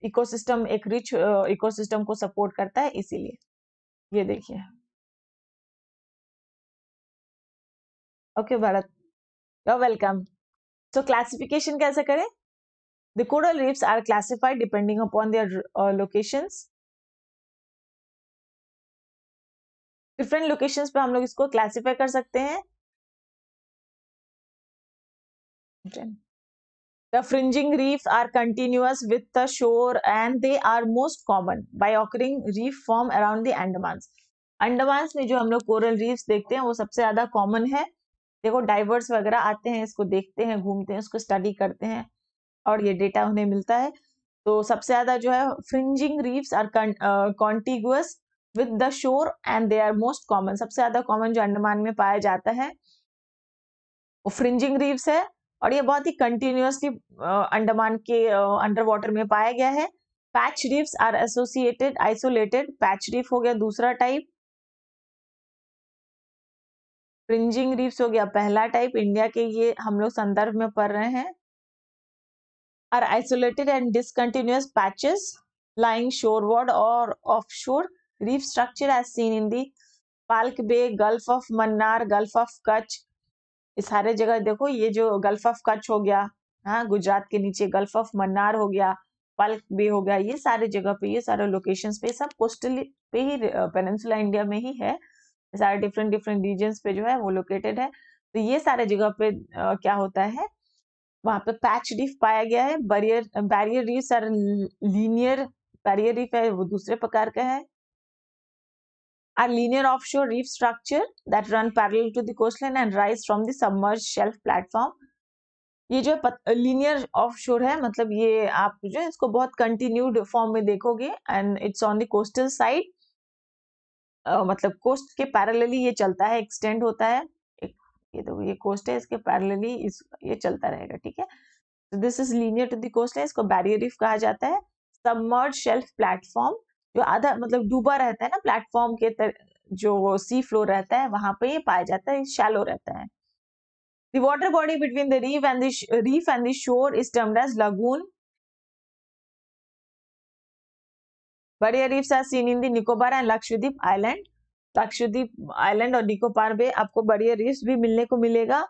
इकोसिस्टम uh, एक रिच इकोसिस्टम uh, को सपोर्ट करता है इसीलिए ये देखिए okay okay, Bharat You're welcome. So classification कैसे करें? The coral reefs are classified depending upon their uh, locations. Different locations पे हम लोग इसको क्लासिफाई कर सकते हैं The fringing reefs are continuous with the shore and they are most common by occurring reef form around the Andamans. Andaman में जो हम लोग कोरल रीफ्स देखते हैं वो सबसे ज्यादा कॉमन है देखो डाइवर्स वगैरह आते हैं इसको देखते हैं घूमते हैं उसको स्टडी करते हैं और ये डेटा उन्हें मिलता है तो सबसे ज्यादा जो है fringing reefs are contiguous with the shore and they are most common सबसे ज्यादा कॉमन जो अंडमान में पाया जाता है वो फ्रिंजिंग रीफ्स है और ये बहुत ही कंटिन्यूसली uh, अंडमान के अंडर uh, वाटर में पाया गया है patch reefs are associated isolated patch reef हो गया दूसरा टाइप फ्रिंजिंग रीफ्स हो गया पहला टाइप इंडिया के ये हम लोग संदर्भ में पढ़ रहे हैं are isolated and discontinuous patches lying और off shore reef structure as seen in the Palk Bay Gulf of Mannar Gulf of Kutch ये सारे जगह देखो ये जो गल्फ ऑफ कच्छ हो गया हाँ गुजरात के नीचे गल्फ ऑफ मन्नार हो गया पाल्क बे हो गया ये सारे जगह पे ये सारे लोकेशंस पे सब कोस्टल पे ही पेनिनसुला इंडिया में ही है सारे डिफरेंट डिफरेंट रीजन पे जो है वो लोकेटेड है तो ये सारे जगह पे आ, क्या होता है वहां पे पैच रीफ पाया गया है बैरियर बैरियर रीफ सर लीनियर बैरियर रिफ है वो दूसरे प्रकार का है off shore reef structure that run parallel to the coast line and rise from the submerge shelf platform ये जो लीनियर ऑफ शोर है मतलब ये आप जो है इसको बहुत कंटिन्यूड फॉर्म में देखोगे and it's on the coastal side आ, मतलब कोस्ट के पैरेलली ये चलता है एक्सटेंड होता है एक, ये तो ये कोस्ट है इसके पैरेलली इस ये चलता रहेगा ठीक है तो this is linear to the coast है इसको बैरियर रीफ कहा जाता है सबमर्ज शेल्फ प्लेटफॉर्म जो आधा मतलब डूबा रहता है ना प्लेटफॉर्म के तर, जो सी फ्लोर रहता है वहां पे ये पाया जाता है शैलो रहता है The water body between the reef and the reef and the shore is termed as lagoon Barrier reefs are seen in the Nicobar and Lakshadweep island. Lakshadweep island और निकोबार में आपको बढ़िया रीफ्स भी मिलने को मिलेगा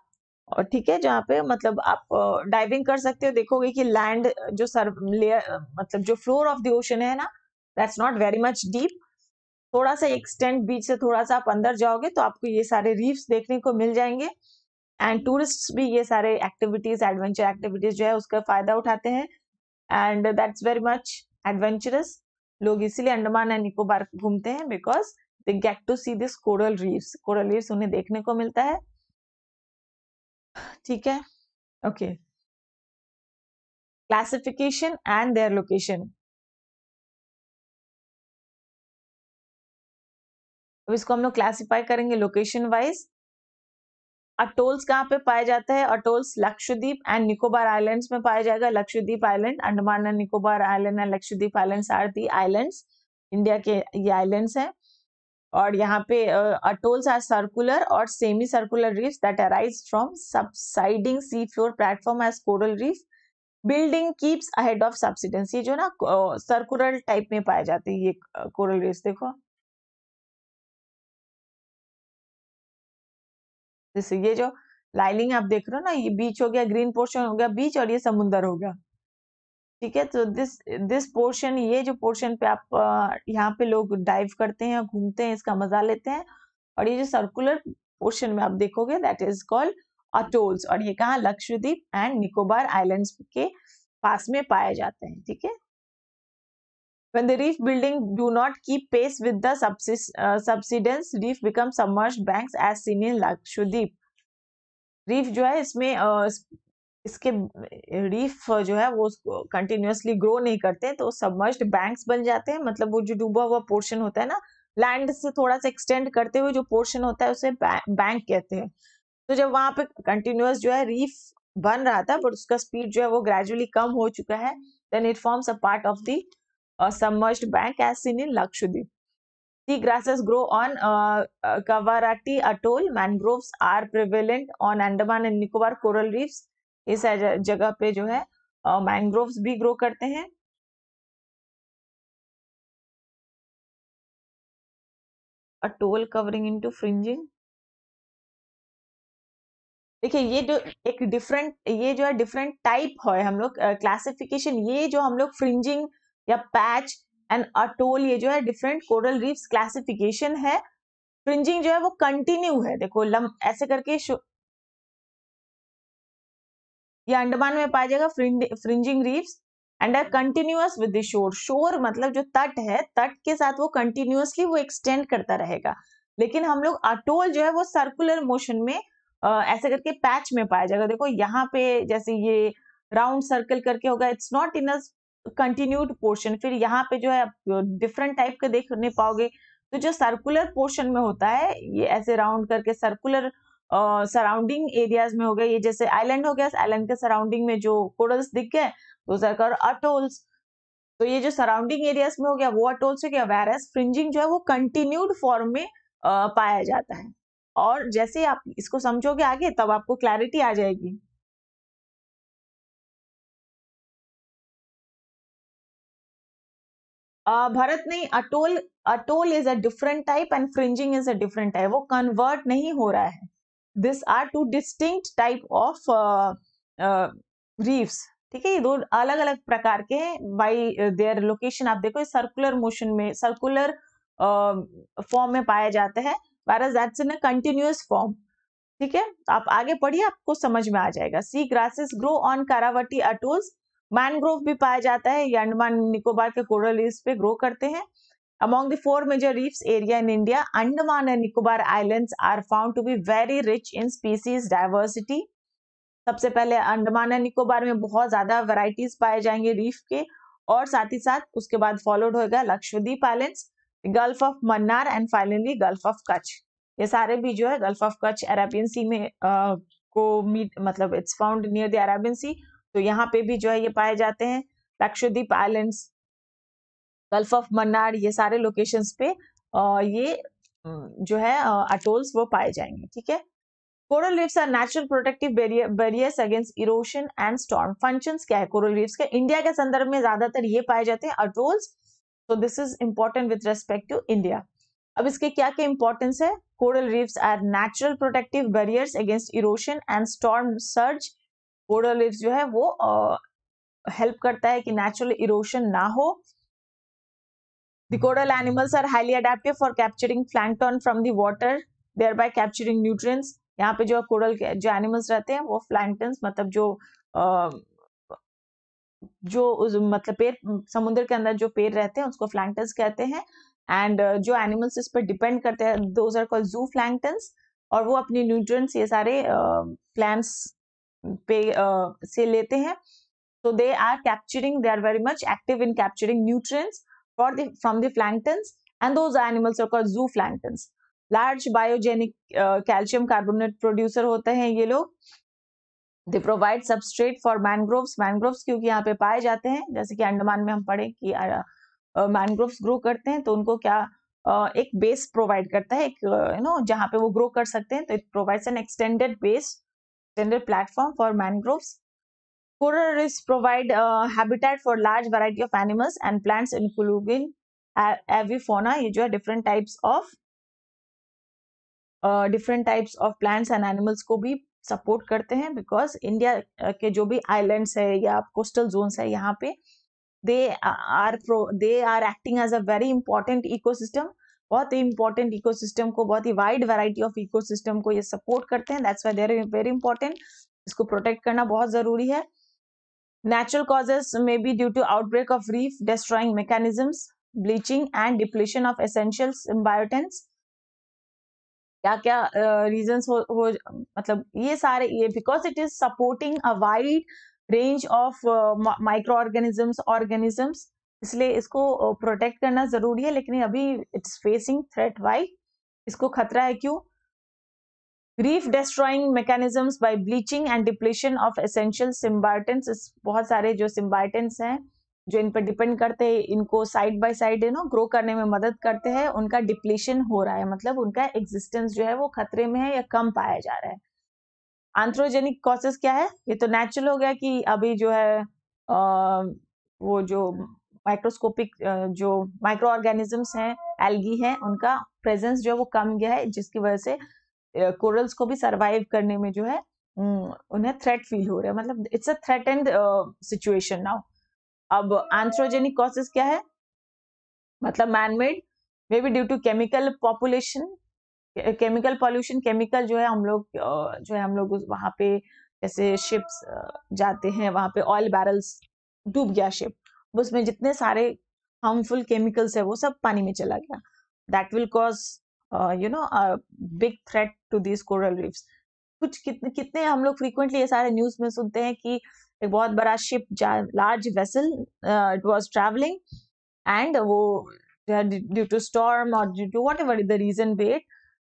और ठीक है जहाँ पे मतलब आप डाइविंग कर सकते हो देखोगे कि लैंड जो सर लेयर मतलब जो फ्लोर ऑफ द ओशन है ना that's not very much deep थोड़ा सा एक्सटेंड बीच से थोड़ा सा आप अंदर जाओगे तो आपको ये सारे रीफ्स देखने को मिल जाएंगे एंड टूरिस्ट भी ये सारे एक्टिविटीज एडवेंचर एक्टिविटीज जो है उसका फायदा उठाते हैं and that's very much adventurous लोग इसीलिए अंडमान एंड निकोबार घूमते हैं because they get to see this coral reefs coral reefs उन्हें देखने को मिलता है ठीक है okay classification and their location अब इसको हम लोग क्लासिफाई करेंगे लोकेशन वाइज अटोल्स कहाँ पे पाया जाता है atolls Lakshadweep and Nicobar islands में पाया जाएगा Lakshadweep island Andaman and Nicobar island and Lakshadweep islands are the islands India के ये आइलैंड्स हैं और यहाँ पे अटोल्स आर सर्कुलर और semicircular reef that arise from subsiding sea floor platform as coral reef building keeps ahead of subsidence ये जो ना सर्कुलर टाइप में पाए जाते हैं ये कोरल रीफ देखो जैसे ये जो लाइलिंग आप देख रहे हो ना ये बीच हो गया ग्रीन पोर्शन हो गया बीच और ये समुन्दर हो गया ठीक है तो दिस दिस पोर्शन ये जो पोर्शन पे आप यहाँ पे लोग डाइव करते हैं घूमते हैं इसका मजा लेते हैं और ये जो सर्कुलर पोर्शन में आप देखोगे दैट इज कॉल्ड अटोल्स और ये कहा लक्षद्वीप एंड निकोबार आइलैंड्स के पास में पाए जाते हैं ठीक है When the reef building do not keep pace with the subsist, uh, subsidence, reef becomes submerged banks as seen in lakshadweep reef जो है इसमें uh, इसके reef जो है वो continuously grow नहीं करते तो submerged banks बन जाते हैं मतलब वो जो डूबा हुआ portion होता है ना लैंड से थोड़ा सा एक्सटेंड करते हुए जो पोर्शन होता है उसे बैंक कहते हैं तो जब वहां पे कंटिन्यूस जो है रीफ बन रहा था बट उसका स्पीड जो है वो ग्रेजुअली कम हो चुका है then it forms a part of the uh, submerged bank as seen in Lakshadweep. Sea grasses grow on uh, Kavarati Atoll. Mangroves are prevalent on Andaman and Nicobar coral reefs. is जगह पे जो है mangroves uh, bhi grow karte hain atoll covering into fringing देखिए ये जो एक different ये जो है डिफरेंट टाइप है हम लोग क्लासिफिकेशन uh, ये जो हम लोग फ्रिंजिंग uh, या पैच एंड अटोल ये जो है डिफरेंट कोरल रीफ्स क्लासिफिकेशन है फ्रिंजिंग जो है वो कंटिन्यू है देखो लम ऐसे करके ये अंडमान में पाया जाएगा fringing reefs and are continuous with the shore shore मतलब जो तट है तट के साथ वो कंटिन्यूअसली वो एक्सटेंड करता रहेगा लेकिन हम लोग अटोल जो है वो सर्कुलर मोशन में आ, ऐसे करके पैच में पाया जाएगा देखो यहाँ पे जैसे ये राउंड सर्कल करके होगा it's not in continued portion फिर यहाँ पे जो है डिफरेंट टाइप के देखने पाओगे तो जो सर्कुलर पोर्शन में होता है ये ऐसे राउंड करके सर्कुलर सराउंडिंग एरियाज में हो गए ये जैसे आइलैंड हो गया आइलैंड के सराउंडिंग में जो कोरल्स दिख गए तो सरकार अटोल्स तो ये जो सराउंडिंग एरियाज में हो गया वो अटोल्स हो गया वायरस फ्रिंजिंग जो है वो कंटिन्यूड फॉर्म में आ, पाया जाता है और जैसे आप इसको समझोगे आगे तब आपको क्लैरिटी आ जाएगी भरत नहीं atoll atoll is a different type and fringing is a different type वो कन्वर्ट नहीं हो रहा है this are two distinct type of reefs ठीक है ये दो अलग अलग प्रकार के हैं बाई देयर लोकेशन आप देखो सर्कुलर मोशन में सर्कुलर फॉर्म uh, में पाया जाता है whereas that's in continuous form ठीक है आप आगे पढ़िए आपको समझ में आ जाएगा sea grasses grow on Kavaratti atolls mangrove भी पाया जाता है ये अंडमान निकोबार के कोरल रीफ्स पे ग्रो करते हैं among the four major reefs area in India Andaman and Nicobar islands are found to be very rich in species diversity सबसे पहले अंडमान एंड निकोबार में बहुत ज्यादा वेराइटीज पाए जाएंगे रीफ के और साथ ही साथ उसके बाद फॉलोड होगा Lakshadweep island Gulf of Mannar and finally Gulf of Kutch ये सारे भी जो है Gulf of Kutch Arabian Sea में आ, को मीट मतलब it's found near the Arabian Sea तो यहाँ पे भी जो है ये पाए जाते हैं Lakshadweep islands Gulf of Mannar ये सारे लोकेशंस पे ये जो है अटोल्स वो पाए जाएंगे ठीक है coral reefs are natural protective barriers against erosion and storm functions क्या है कोरल रीफ्स के इंडिया के संदर्भ में ज्यादातर ये पाए जाते हैं अटोल्स तो this is important with respect to India अब इसके क्या क्या इंपॉर्टेंस है coral reefs are natural protective barriers against erosion and storm surge coral lives जो है वो हेल्प uh, करता है कि नेचुरल इरोशन ना हो The animals are highly adaptive for capturing capturing from from water thereby capturing nutrients यहाँ पे जो कोरल जो एनिमल्स रहते हैं वो प्लांटन मतलब जो uh, जो उस, मतलब पेड़ समुद्र के अंदर जो पेड़ रहते हैं उसको फ्लैंगटन्स कहते हैं एंड जो एनिमल्स इस पर डिपेंड करते हैं दोज आर कॉल्ड जू फ्लैंगटन्स और वो अपनी न्यूट्रंस ये सारे प्लांट्स पे आ, से लेते हैं तो they are capturing they are very much active in capturing nutrients for the from the planktons and those animals are zooplanktons large biogenic calcium carbonate producer होते हैं ये लोग they provide substrate for mangrove mangrove क्योंकि यहाँ पे पाए जाते हैं जैसे कि अंडमान में हम पढ़े कि मैनग्रोव ग्रो करते हैं तो उनको क्या एक बेस प्रोवाइड करता है एक यू नो जहाँ पे वो ग्रो कर सकते हैं तो it provides an extended base extended platform for mangroves. Coral reefs provide uh, habitat for large variety of animals and plants including avifauna. ये जो different types of uh, different types of plants and animals Ko bhi support karte hain because India ke jo bhi islands hai ya coastal zones hai yahan pe they are pro, they are acting as a very important ecosystem बहुत ही important eco को बहुत ही wide variety of eco को ये support करते हैं that's why they're very important इसको protect करना बहुत जरूरी है natural causes may be due to outbreak of reef destroying mechanisms bleaching and depletion of essential symbiontants क्या क्या रीजन uh, हो, हो मतलब ये सारे ये because it is supporting a wide range of micro organisms organisms इसलिए इसको प्रोटेक्ट करना जरूरी है लेकिन अभी इट्स फेसिंग थ्रेट वाई इसको खतरा है क्यों reef destroying mechanism by bleaching and depletion of essential symbionts बहुत सारे जो सिम्बार्टेंस हैं जो इन पर डिपेंड करते हैं इनको side by side you know grow करने में मदद करते हैं उनका डिप्लीशन हो रहा है मतलब उनका एग्जिस्टेंस जो है वो खतरे में है या कम पाया जा रहा है आंथ्रोजेनिक कॉसेस क्या है ये तो नेचुरल हो गया कि अभी जो है आ, वो जो माइक्रोस्कोपिक जो माइक्रो ऑर्गेनिजम्स हैं एल्गी हैं उनका प्रेजेंस जो है वो कम गया है जिसकी वजह से कोरल्स को भी सरवाइव करने में जो है उन्हें थ्रेट फील हो रहा है मतलब it's a threat and situation now अब एंथ्रोजेनिक कॉजेस क्या है मतलब manmade may be due to chemical population chemical pollution chemical जो है हम लोग जो है हम लोग वहाँ पे जैसे शिप्स जाते हैं वहाँ पे ऑयल बैरल्स डूब गया शिप उसमें जितने सारे हार्मफुल केमिकल्स है वो सब पानी में चला गया that will cause you know big threat to this coral reefs कुछ कितने कितने हम लोग फ्रीक्वेंटली ये सारे न्यूज में सुनते हैं कि एक बहुत बड़ा ship large vessel it was travelling and वो ड्यू टू स्टॉर्म और due to whatever the reason wait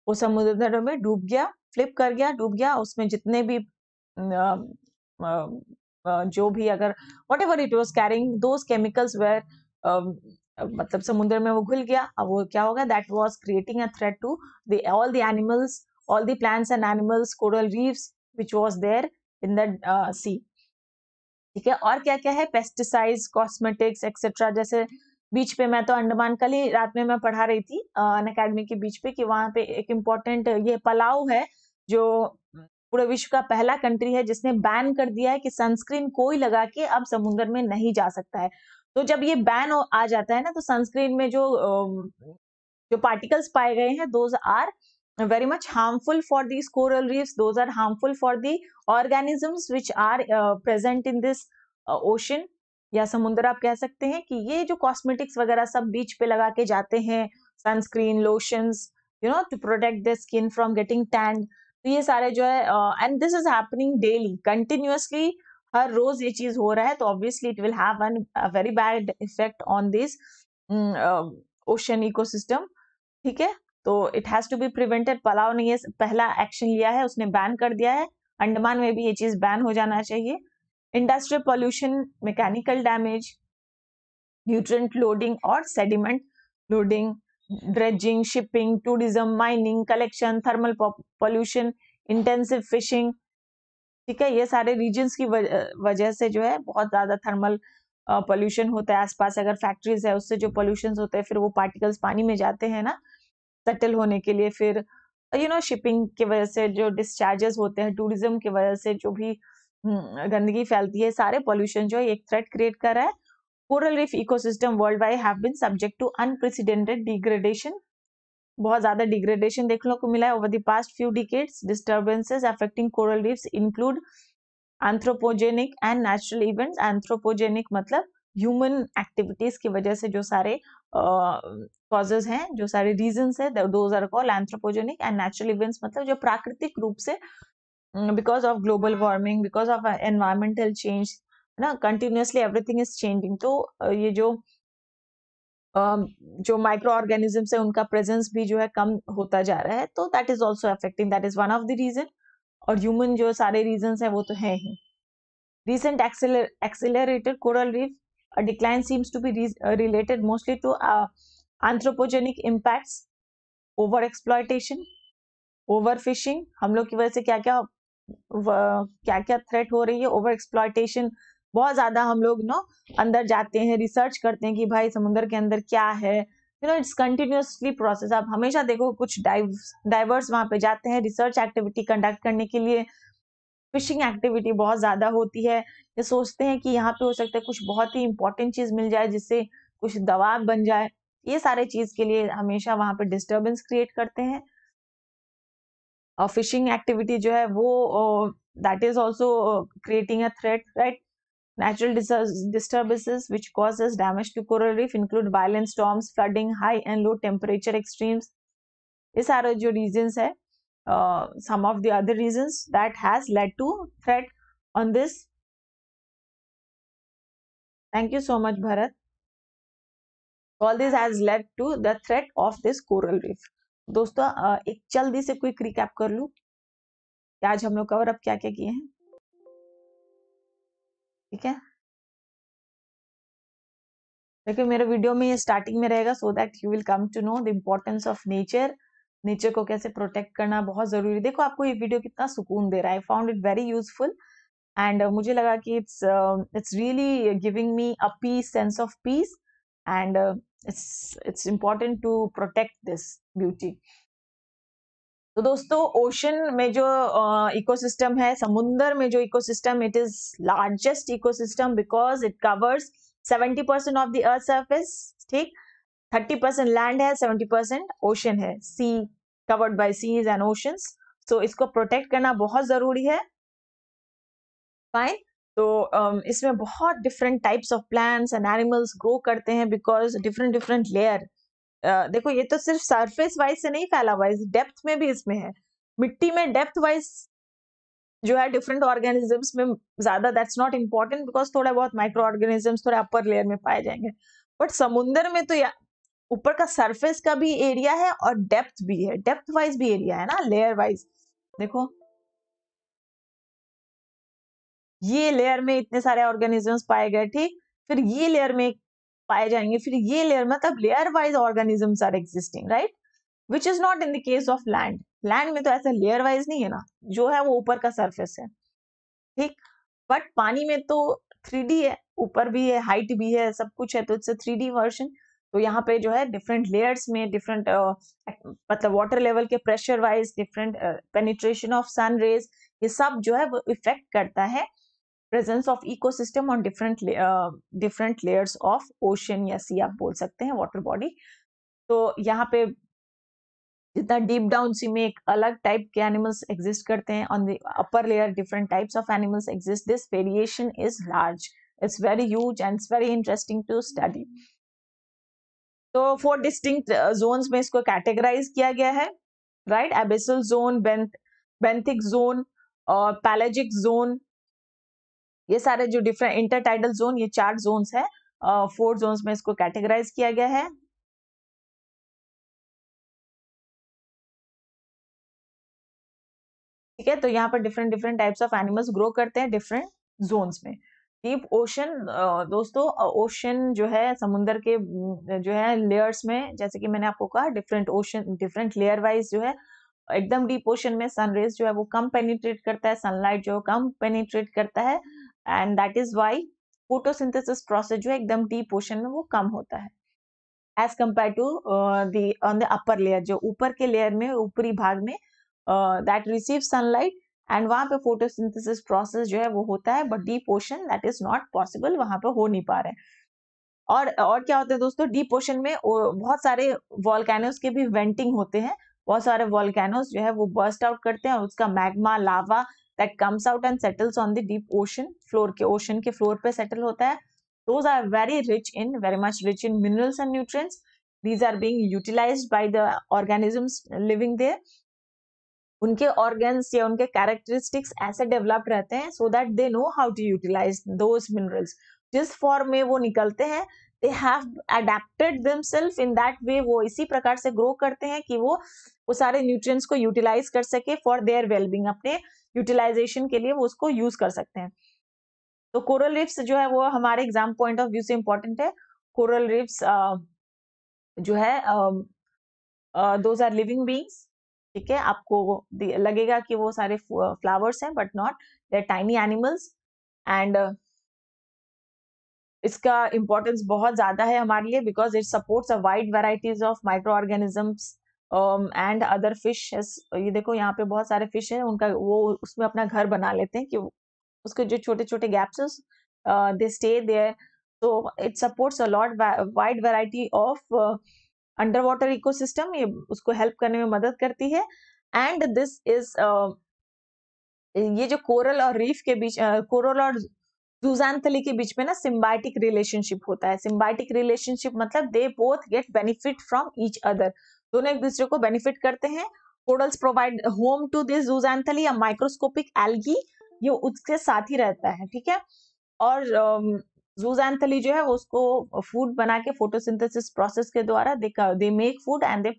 वो समुद्र में डूब गया फ्लिप कर गया डूब गया उसमें जितने भी uh, uh, जो भी अगर whatever it was carrying those chemicals were मतलब समुद्र में वो घुल गया अब वो क्या होगा that was creating a threat to the all the animals all the plants and animals coral reefs which was there in the sea ठीक है और क्या क्या है पेस्टिसाइड्स कॉस्मेटिक्स एक्सेट्रा जैसे बीच पे मैं तो अंडमान कल ही रात में मैं पढ़ा रही थी अन अकेडमी के बीच पे कि वहाँ पे एक इम्पोर्टेंट ये पलाव है जो पूरे विश्व का पहला कंट्री है जिसने बैन कर दिया है कि सनस्क्रीन कोई लगा के अब समुन्द्र में नहीं जा सकता है तो जब ये बैन आ जाता है ना तो सनस्क्रीन में जो जो पार्टिकल्स पाए गए हैं those are very much harmful for the coral reefs those are harmful for the organisms which are present in this ocean या समुद्र आप कह सकते हैं कि ये जो कॉस्मेटिक्स वगैरह सब बीच पे लगा के जाते हैं sunscreen lotions you know to protect the skin from getting tanned तो ये सारे जो है and this is happening daily continuously हर रोज ये चीज हो रहा है तो obviously it will have an very bad effect on this ocean ecosystem ठीक है तो it has to be prevented Palau ने ये पहला एक्शन लिया है उसने बैन कर दिया है अंडमान में भी ये चीज बैन हो जाना चाहिए industrial pollution mechanical damage nutrient loading और sediment loading dredging shipping tourism mining collection thermal pollution intensive fishing ठीक है ये सारे रीजन्स की वजह से जो है बहुत ज़्यादा थर्मल पॉल्यूशन होता है आसपास अगर फैक्ट्रीज है उससे जो पॉल्यूशन होते हैं फिर वो पार्टिकल्स पानी में जाते हैं ना सेटल होने के लिए फिर यू नो शिपिंग की वजह से जो डिस्चार्जेस होते हैं टूरिज्म की वजह से जो भी हम्म, गंदगी फैलती है सारे पॉल्यूशन जो है एक थ्रेट क्रिएट कर रहा है coral reef ecosystem worldwide have been subject to unprecedented degradation बहुत ज्यादा डिग्रेडेशन देखने को मिला है over the past few decades disturbances affecting coral reefs include anthropogenic and natural events anthropogenic मतलब ह्यूमन एक्टिविटीज की वजह से जो सारे कॉजेज uh, हैं जो सारे रीजन है those are called anthropogenic and natural events मतलब जो प्राकृतिक रूप से because of global warming because of environmental change ना कंटिन्यूसली एवरीथिंग इज चेंजिंग तो ये जो जो माइक्रो ऑर्गेनिजम्स है उनका प्रेजेंस भी जो है कम होता जा रहा है तो that is also affecting that is one of the reason और ह्यूमन जो सारे रीजन है वो तो है ही recent accelerated coral reef decline seems to be related mostly to uh, impact over to over uh, fishing हम लोग की वजह से क्या क्या क्या क्या थ्रेट हो रही है ओवर एक्सप्लॉयटेशन बहुत ज़्यादा हम लोग नो अंदर जाते हैं रिसर्च करते हैं कि भाई समुद्र के अंदर क्या है you know it's continuously process आप हमेशा देखो कुछ डाइव डाइवर्स वहां पे जाते हैं रिसर्च एक्टिविटी कंडक्ट करने के लिए फिशिंग एक्टिविटी बहुत ज़्यादा होती है ये सोचते हैं कि यहाँ पे हो सकता है कुछ बहुत ही इंपॉर्टेंट चीज़ मिल जाए जिससे कुछ दबाव बन जाए ये सारे चीज़ के लिए हमेशा वहां पे डिस्टर्बेंस क्रिएट करते हैं और फिशिंग एक्टिविटी जो है वो that is also creating a threat right Natural disturbances which causes damage to coral reef include violent storms, flooding, high and low temperature extremes. is are जो reasons hai uh, some of the other reasons that has led to threat on this. Thank you so much, Bharat. All this has led to the threat of this coral reef. दोस्तों एक जल्दी से quick recap कर लूँ आज हम लोग cover up क्या क्या किए हैं ठीक है देखिए मेरे वीडियो में ये स्टार्टिंग में रहेगा so that you will come to know the importance of nature nature को कैसे प्रोटेक्ट करना बहुत जरूरी है देखो आपको ये वीडियो कितना सुकून दे रहा है I found it very useful and मुझे लगा कि it's it's really giving me a peace sense of peace and it's it's important to protect this beauty तो दोस्तों ओशन में जो इकोसिस्टम uh, है समुन्दर में जो ecosystem it is largest ecosystem because it covers 70 percent of the earth surface ठीक 30 percent land है 70 परसेंट ओशन है sea covered by seas and oceans तो इसको प्रोटेक्ट करना बहुत जरूरी है फाइन तो um, इसमें बहुत different types of plants and animals grow करते हैं बिकॉज डिफरेंट डिफरेंट लेयर देखो ये तो सिर्फ सरफेस वाइज से नहीं फैला हुआ है डेप्थ में भी इसमें है मिट्टी में डेप्थ वाइज जो है डिफरेंट ऑर्गेनिजम्स में ज्यादा दैट्स नॉट इम्पोर्टेंट बिकॉज थोड़ा बहुत माइक्रो ऑर्गेनिजम्स थोड़े अपर लेयर में पाए जाएंगे बट समुंदर में तो ऊपर का सरफेस का भी एरिया है और डेप्थ भी है डेप्थ वाइज भी एरिया है ना लेयर वाइज देखो ये लेयर में इतने सारे ऑर्गेनिजम्स पाए गए ठीक फिर ये लेयर में पाए जाएंगे फिर ये लेयर मतलब layer wise organisms are existing right which is not in the case of land land में तो ऐसा लेयर वाइज नहीं है ना जो है वो ऊपर का सरफेस है ठीक बट पानी में तो थ्री है ऊपर भी है हाइट भी है सब कुछ है तो इट्स थ्री डी वर्जन तो यहाँ पे जो है डिफरेंट लेयर्स में डिफरेंट uh, मतलब वाटर लेवल के pressure wise different penetration of sun rays ये सब जो है वो इफेक्ट करता है presence of ecosystem on different different layers of ocean या सी आप बोल सकते हैं वाटर बॉडी तो यहाँ पे जितना डीप डाउन सी में एक अलग टाइप के एनिमल्स एग्जिस्ट करते हैं on the upper layer different types of animals exist this variation is large it's very huge and it's very interesting to study तो फोर डिस्टिंग जोन्स में इसको कैटेगराइज किया गया है right abyssal zone benthic zone और पैलेजिक जोन ये सारे जो डिफरेंट इंटरटाइडल जोन ये चार जोन्स है फोर जोन्स में इसको कैटेगराइज किया गया है ठीक है तो यहाँ पर different different types of animals grow करते हैं डिफरेंट जोन्स में डीप ओशन दोस्तों ओशन जो है समुन्दर के जो है लेयर्स में जैसे कि मैंने आपको कहा different ocean different layer wise जो है एकदम डीप ओशन में सनरेज जो है वो कम पेनिट्रेट करता है सनलाइट जो है कम पेनिट्रेट करता है and that is why photosynthesis process जो एकदम डीप पोर्शन में वो कम होता है as compare to the on the upper layer जो ऊपर के लेयर में ऊपरी भाग में दैट रिसीव सनलाइट एंड वहां पे फोटोसिंथेसिस प्रोसेस जो है वो होता है but deep portion that is not possible वहां पे हो नहीं पा रहे और और क्या होता है दोस्तों डीप पोर्शन में बहुत सारे वॉलकैनोज के भी वेंटिंग होते हैं बहुत सारे वॉलकैनोज जो है वो बर्स्ट आउट करते हैं उसका magma lava that comes out and settles on the deep ocean floor के ओशन के फ्लोर पे सेटल होता है those are very rich in very much rich in minerals and nutrients these are being utilized by the organisms living there उनके organs या उनके characteristics ऐसे develop रहते हैं so that they know how to utilize those minerals जिस form में वो निकलते हैं they have adapted themselves in that way वो इसी प्रकार से ग्रो करते हैं कि वो वो सारे न्यूट्रिय को यूटिलाइज कर सके फॉर देयर वेलबींग अपने यूटिलाइजेशन के लिए वो उसको यूज कर सकते हैं तो कोरल रिप्स जो है वो हमारे एग्जाम पॉइंट ऑफ व्यू से इम्पोर्टेंट है कोरल रिप्स जो है दो आर लिविंग बींग्स ठीक है आपको लगेगा कि वो सारे फ्लावर्स हैं but not they're tiny animals and इसका इम्पोर्टेंस बहुत ज़्यादा है हमारे लिए because it supports a wide varieties of micro organisms and other fish ये देखो यहाँ पे बहुत सारे फिश हैं उनका वो उसमें अपना घर बना लेते हैं कि उसके जो छोटे छोटे गैप्स दे स्टे देयर तो it supports a lot wide variety of underwater ecosystem ये उसको हेल्प करने में मदद करती है एंड दिस इज ये जो कोरल और रीफ के बीच uh, कोरल और जूजैंथली के बीच में ना सिम्बाइटिक रिलेशनशिप होता है सिम्बायोटिक रिलेशनशिप मतलब they both get benefit from each other दोनों एक दूसरे को बेनिफिट करते हैं corals provide home to this zooxanthellae या माइक्रोस्कोपिक एल्गी ये उसके साथ ही रहता है ठीक है और जूजानथली um, जो है उसको फूड बना के फोटोसिंथेसिस प्रोसेस के द्वारा they make food and they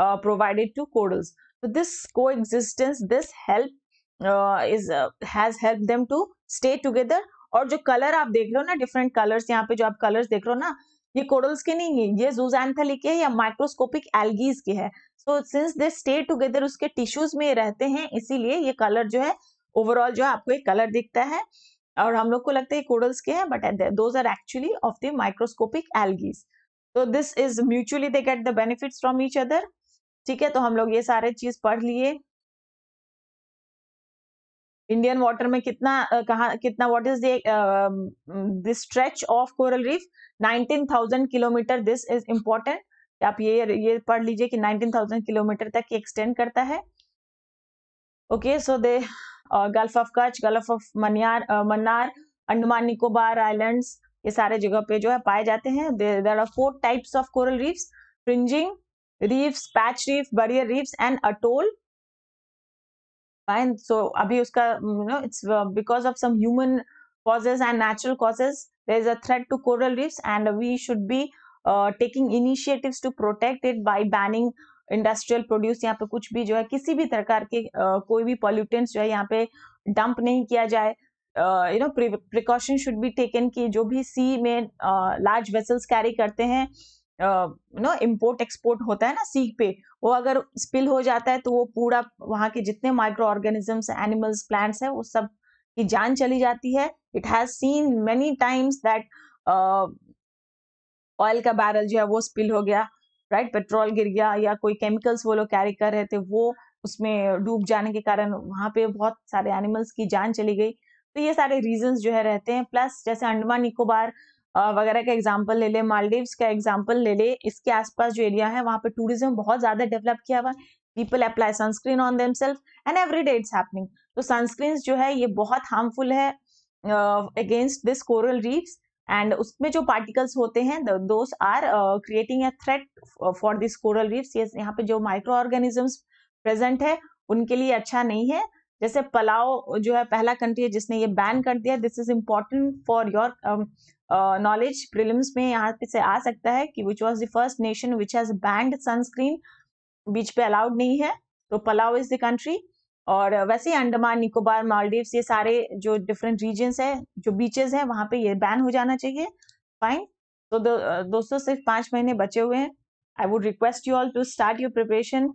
provided to corals तो this coexistence this help is has help them to stay together और जो कलर आप देख रहे हो ना डिफरेंट कलर्स यहाँ पे जो आप कलर्स देख रहे हो ना ये कोडल्स के नहीं है ये जूजैंथली के या माइक्रोस्कोपिक एल्गीज के है so since they stay together उसके टिश्यूज में रहते हैं इसीलिए ये कलर जो है ओवरऑल जो है आपको एक कलर दिखता है और हम लोग को लगता है कोडल्स के हैं but those are actually of the microscopic algae तो this is mutually they get the benefits from each other ठीक है तो हम लोग ये सारे चीज पढ़ लिए इंडियन वाटर में कितना कहा कितना what is this stretch of coral reef 19,000 kilometre this is important आप ये ये पढ़ लीजिए कि 19,000 किलोमीटर तक ये एक्सटेंड करता है okay so the Gulf of Kutch Gulf of मनियार मन्नार अंडमान निकोबार आइलैंड्स ये सारे जगह पे जो है पाए जाते हैं there are four types of coral reefs fringing reefs patch reef barrier reefs and atoll fine so अभी उसका you know it's because of some human causes and natural causes there is a threat to coral reefs and we should be taking initiative to protect it by banning industrial produce यहाँ पे कुछ भी जो है किसी भी प्रकार के uh, कोई भी पॉल्यूटेंट जो है यहाँ पे डंप नहीं किया जाए you know precaution should be taken की जो भी सी में लार्ज वेसल्स कैरी करते हैं नो इम्पोर्ट एक्सपोर्ट होता है ना सी पे वो अगर स्पिल हो जाता है तो वो पूरा वहाँ के जितने माइक्रो ऑर्गेनिजम्स एनिमल्स प्लांट्स है वो सब की जान चली जाती है it has seen many times that oil का बैरल जो है वो स्पिल हो गया राइट right? पेट्रोल गिर गया या कोई केमिकल्स वो लोग कैरी कर रहे थे वो उसमें डूब जाने के कारण वहाँ पे बहुत सारे एनिमल्स की जान चली गई तो ये सारे रीजंस जो है रहते हैं प्लस जैसे अंडमान निकोबार वगैरह का एग्जाम्पल ले ले मालदीव्स का एग्जाम्पल ले ले इसके आसपास जो एरिया है वहाँ पे टूरिज्म बहुत ज़्यादा डेवलप किया हुआ people apply sunscreen on them self and every day it's happening तो सनस्क्रीन जो है ये बहुत हार्मफुल है against this coral reefs and उसमें जो पार्टिकल्स होते हैं those are creating a threat for this coral reefs यहाँ पे जो माइक्रो ऑर्गेनिजम्स प्रेजेंट है उनके लिए अच्छा नहीं है जैसे पलाओ जो है पहला कंट्री है जिसने ये बैन कर दिया this is important for your knowledge prelims में यहाँ से आ सकता है कि which was the first nation which has banned sunscreen beach पे अलाउड नहीं है तो पलाओ इज द कंट्री और वैसे ही अंडमान निकोबार मालदीव ये सारे जो डिफरेंट रीजन्स है जो बीचेस है वहां पे ये बैन हो जाना चाहिए फाइन तो दो, uh, दोस्तों सिर्फ पांच महीने बचे हुए हैं I would request you all to start your preparation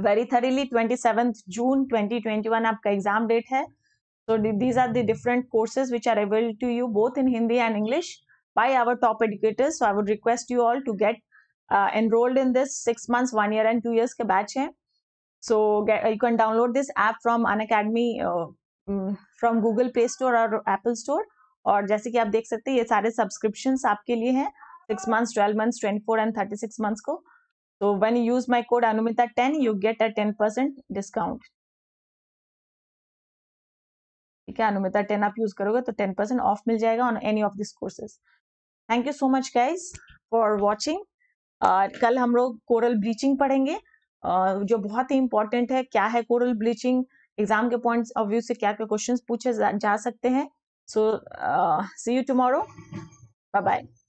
very thoroughly twenty seventh June twenty twenty one आपका एग्जाम डेट है so these are the different courses which are अवेल to you both in Hindi and English by our top educators I would request you all to get enrolled in this six months one year and two years के batch हैं so you can download this app from Unacademy from Google Play Store और Apple Store और जैसे कि आप देख सकते हैं ये सारे सब्सक्रिप्शन आपके लिए हैं six months twelve months twenty four and thirty six months को So तो when you use my code Anumita10, you get a 10% discount. ठीक है अनुमिता टेन आप यूज करोगे तो टेन परसेंट ऑफ मिल जाएगा on any of this courses thank you so much guys for watching कल हम लोग कोरल ब्लीचिंग पढ़ेंगे uh, जो बहुत ही इंपॉर्टेंट है क्या है कोरल ब्लीचिंग एग्जाम के पॉइंट ऑफ व्यू से क्या क्या क्वेश्चन पूछे जा, जा सकते हैं so see you tomorrow bye bye